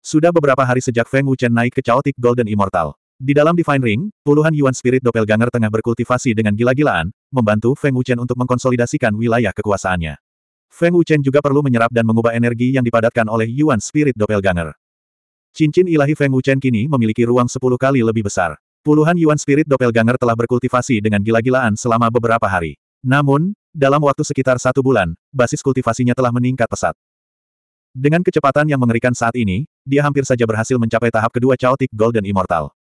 Speaker 1: Sudah beberapa hari sejak Feng Wuchen naik ke Chaotic Golden Immortal. Di dalam Divine Ring, puluhan Yuan Spirit Doppelganger tengah berkultivasi dengan gila-gilaan, membantu Feng Wuchen untuk mengkonsolidasikan wilayah kekuasaannya. Feng Wuchen juga perlu menyerap dan mengubah energi yang dipadatkan oleh Yuan Spirit Doppelganger. Cincin ilahi Feng Wuchen kini memiliki ruang sepuluh kali lebih besar. Puluhan Yuan Spirit Doppelganger telah berkultivasi dengan gila-gilaan selama beberapa hari. Namun, dalam waktu sekitar satu bulan, basis kultivasinya telah meningkat pesat. Dengan kecepatan yang mengerikan saat ini, dia hampir saja berhasil mencapai tahap kedua Chaotic Golden Immortal.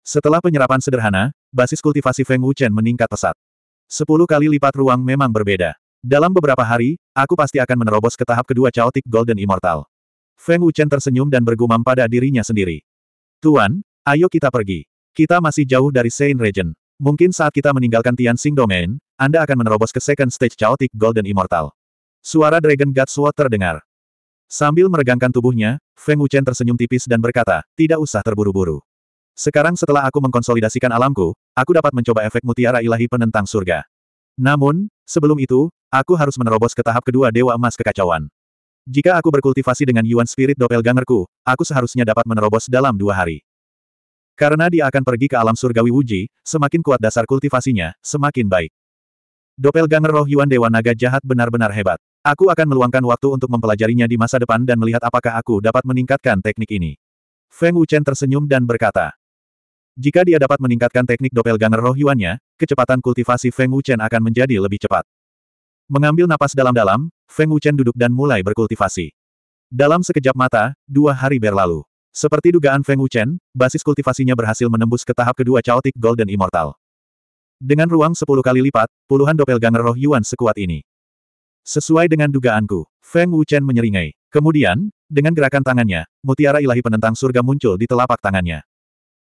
Speaker 1: Setelah penyerapan sederhana, basis kultivasi Feng Wuchen meningkat pesat. Sepuluh kali lipat ruang memang berbeda. Dalam beberapa hari, aku pasti akan menerobos ke tahap kedua Chaotic Golden Immortal. Feng Wuchen tersenyum dan bergumam pada dirinya sendiri. Tuan, ayo kita pergi. Kita masih jauh dari Saint Regent. Mungkin saat kita meninggalkan Tianxing Domain, Anda akan menerobos ke second stage Chaotic Golden Immortal. Suara Dragon God Sword terdengar. Sambil meregangkan tubuhnya, Feng Wuchen tersenyum tipis dan berkata, tidak usah terburu-buru. Sekarang setelah aku mengkonsolidasikan alamku, aku dapat mencoba efek mutiara ilahi penentang surga. Namun, sebelum itu, aku harus menerobos ke tahap kedua Dewa Emas Kekacauan. Jika aku berkultivasi dengan Yuan Spirit Doppelgangerku, aku seharusnya dapat menerobos dalam dua hari. Karena dia akan pergi ke alam surgawi Wuji, semakin kuat dasar kultivasinya, semakin baik. Doppelganger roh Yuan Dewa Naga jahat benar-benar hebat. Aku akan meluangkan waktu untuk mempelajarinya di masa depan dan melihat apakah aku dapat meningkatkan teknik ini. Feng Wuchen tersenyum dan berkata, jika dia dapat meningkatkan teknik doppelganger roh Yuannya, kecepatan kultivasi Feng Wuchen akan menjadi lebih cepat. Mengambil napas dalam-dalam, Feng Wuchen duduk dan mulai berkultivasi. Dalam sekejap mata, dua hari berlalu. Seperti dugaan Feng Wuchen, basis kultivasinya berhasil menembus ke tahap kedua Chaotic Golden Immortal. Dengan ruang sepuluh kali lipat, puluhan doppelganger roh Yuan sekuat ini. Sesuai dengan dugaanku, Feng Wuchen menyeringai. Kemudian, dengan gerakan tangannya, mutiara ilahi penentang surga muncul di telapak tangannya.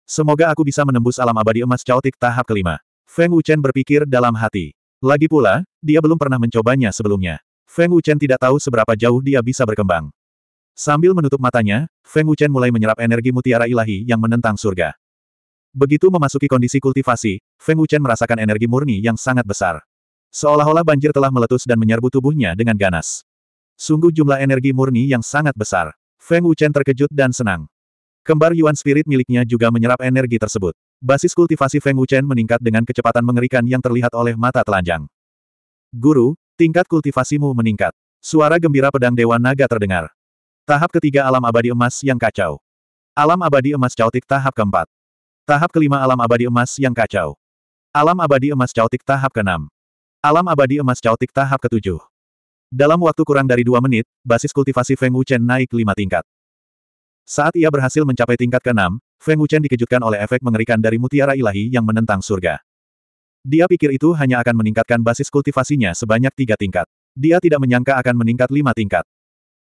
Speaker 1: Semoga aku bisa menembus alam abadi emas caotik tahap kelima. Feng Wuchen berpikir dalam hati. Lagi pula, dia belum pernah mencobanya sebelumnya. Feng Wuchen tidak tahu seberapa jauh dia bisa berkembang. Sambil menutup matanya, Feng Wuchen mulai menyerap energi mutiara ilahi yang menentang surga. Begitu memasuki kondisi kultivasi, Feng Wuchen merasakan energi murni yang sangat besar. Seolah-olah banjir telah meletus dan menyerbu tubuhnya dengan ganas. Sungguh jumlah energi murni yang sangat besar. Feng Wuchen terkejut dan senang. Kembar Yuan Spirit miliknya juga menyerap energi tersebut. Basis kultivasi Feng Wuchen meningkat dengan kecepatan mengerikan yang terlihat oleh mata telanjang. Guru, tingkat kultivasimu meningkat. Suara gembira pedang Dewa Naga terdengar. Tahap ketiga alam abadi emas yang kacau. Alam abadi emas cautik tahap keempat. Tahap kelima alam abadi emas yang kacau. Alam abadi emas cautik tahap keenam. Alam abadi emas cautik tahap ketujuh. Dalam waktu kurang dari dua menit, basis kultivasi Feng Wuchen naik lima tingkat. Saat ia berhasil mencapai tingkat ke-6, Feng Wuchen dikejutkan oleh efek mengerikan dari mutiara ilahi yang menentang surga. Dia pikir itu hanya akan meningkatkan basis kultivasinya sebanyak tiga tingkat. Dia tidak menyangka akan meningkat lima tingkat.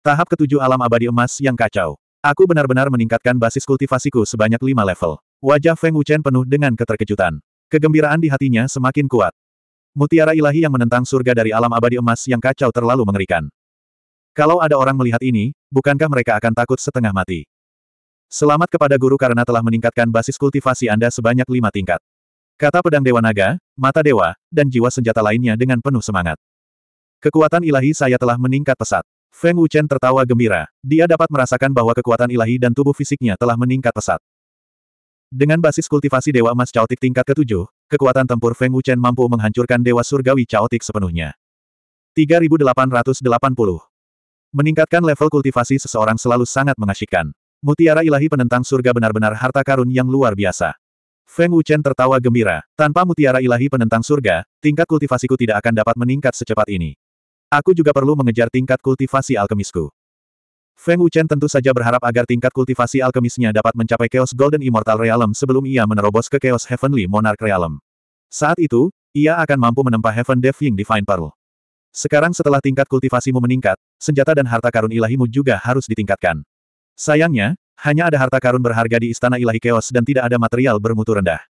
Speaker 1: Tahap ketujuh alam abadi emas yang kacau. Aku benar-benar meningkatkan basis kultivasiku sebanyak lima level. Wajah Feng Wuchen penuh dengan keterkejutan. Kegembiraan di hatinya semakin kuat. Mutiara ilahi yang menentang surga dari alam abadi emas yang kacau terlalu mengerikan. Kalau ada orang melihat ini, bukankah mereka akan takut setengah mati? Selamat kepada guru karena telah meningkatkan basis kultivasi Anda sebanyak lima tingkat. Kata pedang Dewa Naga, mata dewa, dan jiwa senjata lainnya dengan penuh semangat. Kekuatan ilahi saya telah meningkat pesat. Feng Wuchen tertawa gembira. Dia dapat merasakan bahwa kekuatan ilahi dan tubuh fisiknya telah meningkat pesat. Dengan basis kultivasi Dewa Emas caotik tingkat ketujuh, kekuatan tempur Feng Wuchen mampu menghancurkan Dewa Surgawi caotik sepenuhnya. 3880 Meningkatkan level kultivasi seseorang selalu sangat mengasyikkan. Mutiara ilahi penentang surga benar-benar harta karun yang luar biasa. Feng Wuchen tertawa gembira. Tanpa mutiara ilahi penentang surga, tingkat kultivasiku tidak akan dapat meningkat secepat ini. Aku juga perlu mengejar tingkat kultivasi alkemisku. Feng Wuchen tentu saja berharap agar tingkat kultivasi alkemisnya dapat mencapai Chaos Golden Immortal Realm sebelum ia menerobos ke Chaos Heavenly Monarch Realm. Saat itu, ia akan mampu menempa Heaven Defying Divine Pearl. Sekarang setelah tingkat kultivasimu meningkat, senjata dan harta karun ilahimu juga harus ditingkatkan. Sayangnya, hanya ada harta karun berharga di Istana Ilahi Keos dan tidak ada material bermutu rendah.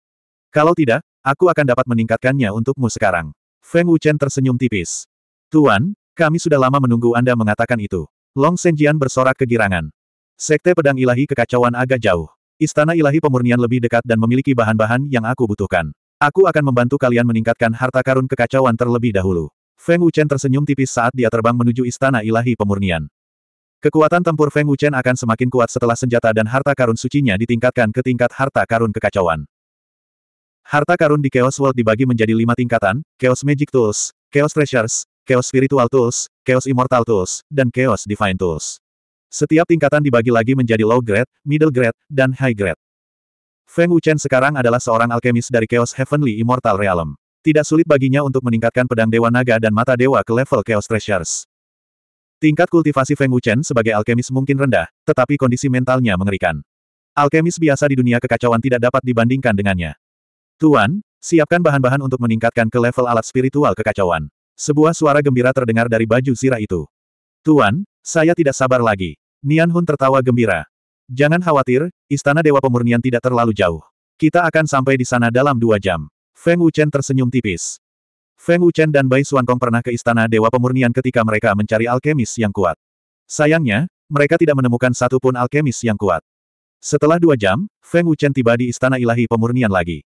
Speaker 1: Kalau tidak, aku akan dapat meningkatkannya untukmu sekarang. Feng Wuchen tersenyum tipis. Tuan, kami sudah lama menunggu Anda mengatakan itu. Long Senjian bersorak kegirangan. Sekte pedang ilahi kekacauan agak jauh. Istana ilahi pemurnian lebih dekat dan memiliki bahan-bahan yang aku butuhkan. Aku akan membantu kalian meningkatkan harta karun kekacauan terlebih dahulu. Feng Wuchen tersenyum tipis saat dia terbang menuju istana ilahi pemurnian. Kekuatan tempur Feng Wuchen akan semakin kuat setelah senjata dan harta karun sucinya ditingkatkan ke tingkat harta karun kekacauan. Harta karun di Chaos World dibagi menjadi lima tingkatan, Chaos Magic Tools, Chaos Treasures, Chaos Spiritual Tools, Chaos Immortal Tools, dan Chaos Divine Tools. Setiap tingkatan dibagi lagi menjadi low grade, middle grade, dan high grade. Feng Wuchen sekarang adalah seorang alkemis dari Chaos Heavenly Immortal Realm. Tidak sulit baginya untuk meningkatkan pedang Dewa Naga dan Mata Dewa ke level Chaos Treasures. Tingkat kultivasi Feng Wuchen sebagai alkemis mungkin rendah, tetapi kondisi mentalnya mengerikan. Alkemis biasa di dunia kekacauan tidak dapat dibandingkan dengannya. Tuan, siapkan bahan-bahan untuk meningkatkan ke level alat spiritual kekacauan. Sebuah suara gembira terdengar dari baju zirah itu. Tuan, saya tidak sabar lagi. Nian Hun tertawa gembira. Jangan khawatir, istana Dewa Pemurnian tidak terlalu jauh. Kita akan sampai di sana dalam dua jam. Feng Wuchen tersenyum tipis. Feng Wuchen dan Bai Xuankong pernah ke Istana Dewa Pemurnian ketika mereka mencari alkemis yang kuat. Sayangnya, mereka tidak menemukan satupun alkemis yang kuat. Setelah dua jam, Feng Wuchen tiba di Istana Ilahi Pemurnian lagi.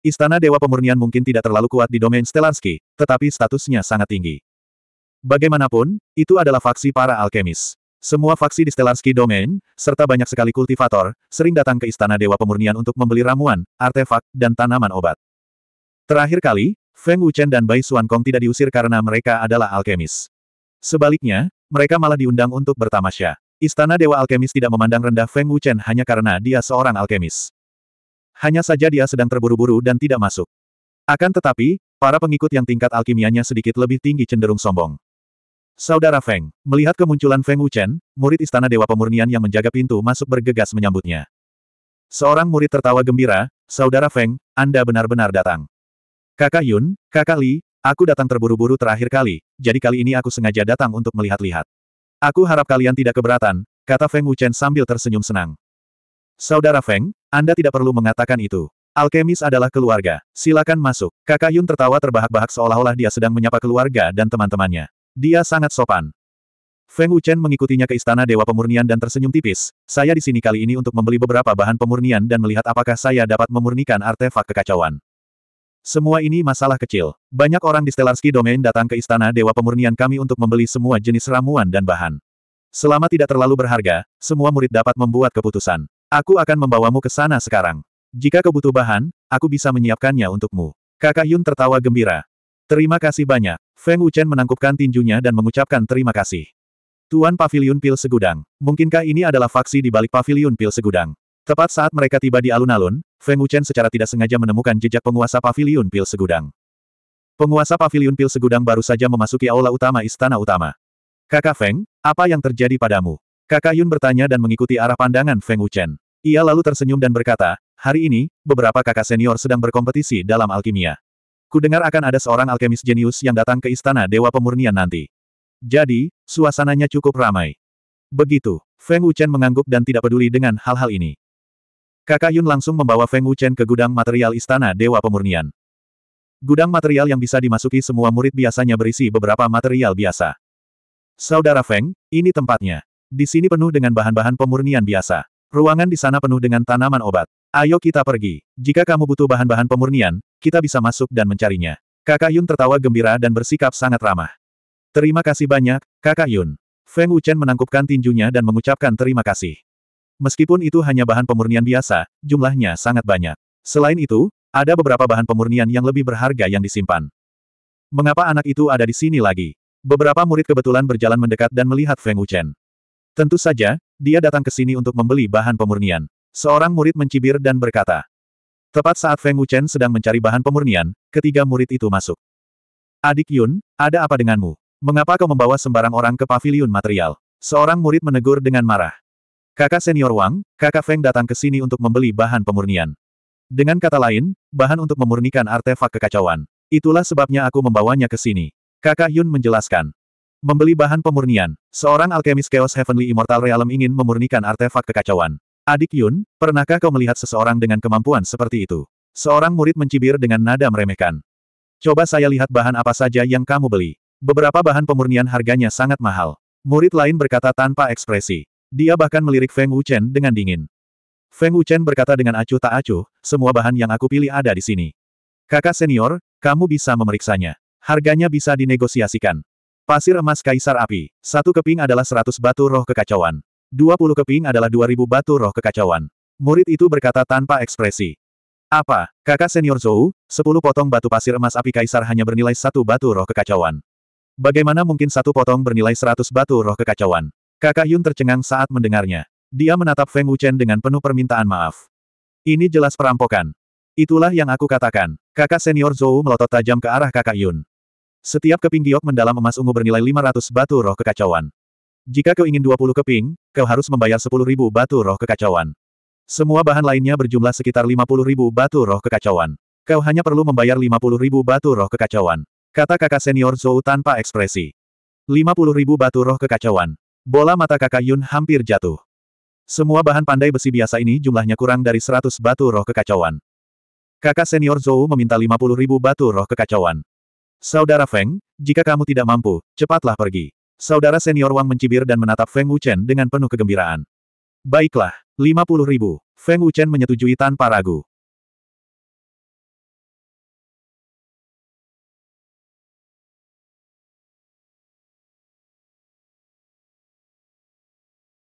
Speaker 1: Istana Dewa Pemurnian mungkin tidak terlalu kuat di domain Stelanski, tetapi statusnya sangat tinggi. Bagaimanapun, itu adalah faksi para alkemis. Semua faksi di Stelanski domain, serta banyak sekali kultivator, sering datang ke Istana Dewa Pemurnian untuk membeli ramuan, artefak, dan tanaman obat. Terakhir kali, Feng Wuchen dan Bai Suankong tidak diusir karena mereka adalah alkemis. Sebaliknya, mereka malah diundang untuk bertamasya. Istana Dewa Alkemis tidak memandang rendah Feng Wuchen hanya karena dia seorang alkemis. Hanya saja dia sedang terburu-buru dan tidak masuk. Akan tetapi, para pengikut yang tingkat alkimianya sedikit lebih tinggi cenderung sombong. Saudara Feng, melihat kemunculan Feng Wuchen, murid Istana Dewa Pemurnian yang menjaga pintu masuk bergegas menyambutnya. Seorang murid tertawa gembira, Saudara Feng, Anda benar-benar datang. Kakak Yun, kakak Li, aku datang terburu-buru terakhir kali, jadi kali ini aku sengaja datang untuk melihat-lihat. Aku harap kalian tidak keberatan, kata Feng Wuchen sambil tersenyum senang. Saudara Feng, Anda tidak perlu mengatakan itu. Alkemis adalah keluarga, silakan masuk. Kakak Yun tertawa terbahak-bahak seolah-olah dia sedang menyapa keluarga dan teman-temannya. Dia sangat sopan. Feng Wuchen mengikutinya ke istana Dewa Pemurnian dan tersenyum tipis, saya di sini kali ini untuk membeli beberapa bahan pemurnian dan melihat apakah saya dapat memurnikan artefak kekacauan. Semua ini masalah kecil. Banyak orang di Stellarski Domain datang ke Istana Dewa Pemurnian kami untuk membeli semua jenis ramuan dan bahan. Selama tidak terlalu berharga, semua murid dapat membuat keputusan. Aku akan membawamu ke sana sekarang. Jika kau bahan, aku bisa menyiapkannya untukmu. Kakak Yun tertawa gembira. Terima kasih banyak. Feng Wuchen menangkupkan tinjunya dan mengucapkan terima kasih. Tuan Pavilion Pil Segudang. Mungkinkah ini adalah faksi di balik Pavilion Pil Segudang? Tepat saat mereka tiba di alun-alun, Feng Wuchen secara tidak sengaja menemukan jejak penguasa paviliun pil segudang. Penguasa paviliun pil segudang baru saja memasuki aula utama istana utama. Kakak Feng, apa yang terjadi padamu? Kakak Yun bertanya dan mengikuti arah pandangan Feng Wuchen. Ia lalu tersenyum dan berkata, hari ini, beberapa kakak senior sedang berkompetisi dalam alkimia. Kudengar akan ada seorang alkemis jenius yang datang ke istana Dewa Pemurnian nanti. Jadi, suasananya cukup ramai. Begitu, Feng Wuchen mengangguk dan tidak peduli dengan hal-hal ini. Kakak Yun langsung membawa Feng Wuchen ke gudang material Istana Dewa Pemurnian. Gudang material yang bisa dimasuki semua murid biasanya berisi beberapa material biasa. Saudara Feng, ini tempatnya. Di sini penuh dengan bahan-bahan pemurnian biasa. Ruangan di sana penuh dengan tanaman obat. Ayo kita pergi. Jika kamu butuh bahan-bahan pemurnian, kita bisa masuk dan mencarinya. Kakak Yun tertawa gembira dan bersikap sangat ramah. Terima kasih banyak, Kakak Yun. Feng Wuchen menangkupkan tinjunya dan mengucapkan terima kasih. Meskipun itu hanya bahan pemurnian biasa, jumlahnya sangat banyak. Selain itu, ada beberapa bahan pemurnian yang lebih berharga yang disimpan. Mengapa anak itu ada di sini lagi? Beberapa murid kebetulan berjalan mendekat dan melihat Feng Wuchen. Tentu saja, dia datang ke sini untuk membeli bahan pemurnian. Seorang murid mencibir dan berkata. Tepat saat Feng Wuchen sedang mencari bahan pemurnian, ketiga murid itu masuk. Adik Yun, ada apa denganmu? Mengapa kau membawa sembarang orang ke paviliun material? Seorang murid menegur dengan marah. Kakak senior Wang, kakak Feng datang ke sini untuk membeli bahan pemurnian. Dengan kata lain, bahan untuk memurnikan artefak kekacauan. Itulah sebabnya aku membawanya ke sini. Kakak Yun menjelaskan. Membeli bahan pemurnian, seorang alkemis Chaos Heavenly Immortal Realm ingin memurnikan artefak kekacauan. Adik Yun, pernahkah kau melihat seseorang dengan kemampuan seperti itu? Seorang murid mencibir dengan nada meremehkan. Coba saya lihat bahan apa saja yang kamu beli. Beberapa bahan pemurnian harganya sangat mahal. Murid lain berkata tanpa ekspresi. Dia bahkan melirik Feng Wuchen dengan dingin. Feng Wuchen berkata dengan acuh tak acuh, semua bahan yang aku pilih ada di sini. Kakak senior, kamu bisa memeriksanya. Harganya bisa dinegosiasikan. Pasir emas kaisar api. Satu keping adalah seratus batu roh kekacauan. Dua puluh keping adalah dua ribu batu roh kekacauan. Murid itu berkata tanpa ekspresi. Apa, kakak senior Zhou, sepuluh potong batu pasir emas api kaisar hanya bernilai satu batu roh kekacauan. Bagaimana mungkin satu potong bernilai seratus batu roh kekacauan? Kakak Yun tercengang saat mendengarnya. Dia menatap Feng Wuchen dengan penuh permintaan maaf. Ini jelas perampokan. Itulah yang aku katakan. Kakak senior Zhou melotot tajam ke arah kakak Yun. Setiap keping giok mendalam emas ungu bernilai 500 batu roh kekacauan. Jika kau ingin 20 keping, kau harus membayar 10.000 batu roh kekacauan. Semua bahan lainnya berjumlah sekitar 50.000 batu roh kekacauan. Kau hanya perlu membayar 50.000 batu roh kekacauan. Kata kakak senior Zhou tanpa ekspresi. 50.000 batu roh kekacauan. Bola mata kakak Yun hampir jatuh. Semua bahan pandai besi biasa ini jumlahnya kurang dari 100 batu roh kekacauan. Kakak senior Zhou meminta 50 ribu batu roh kekacauan. Saudara Feng, jika kamu tidak mampu, cepatlah pergi. Saudara senior Wang mencibir dan menatap Feng Wuchen dengan penuh kegembiraan. Baiklah, 50 ribu. Feng Wuchen menyetujui tanpa ragu.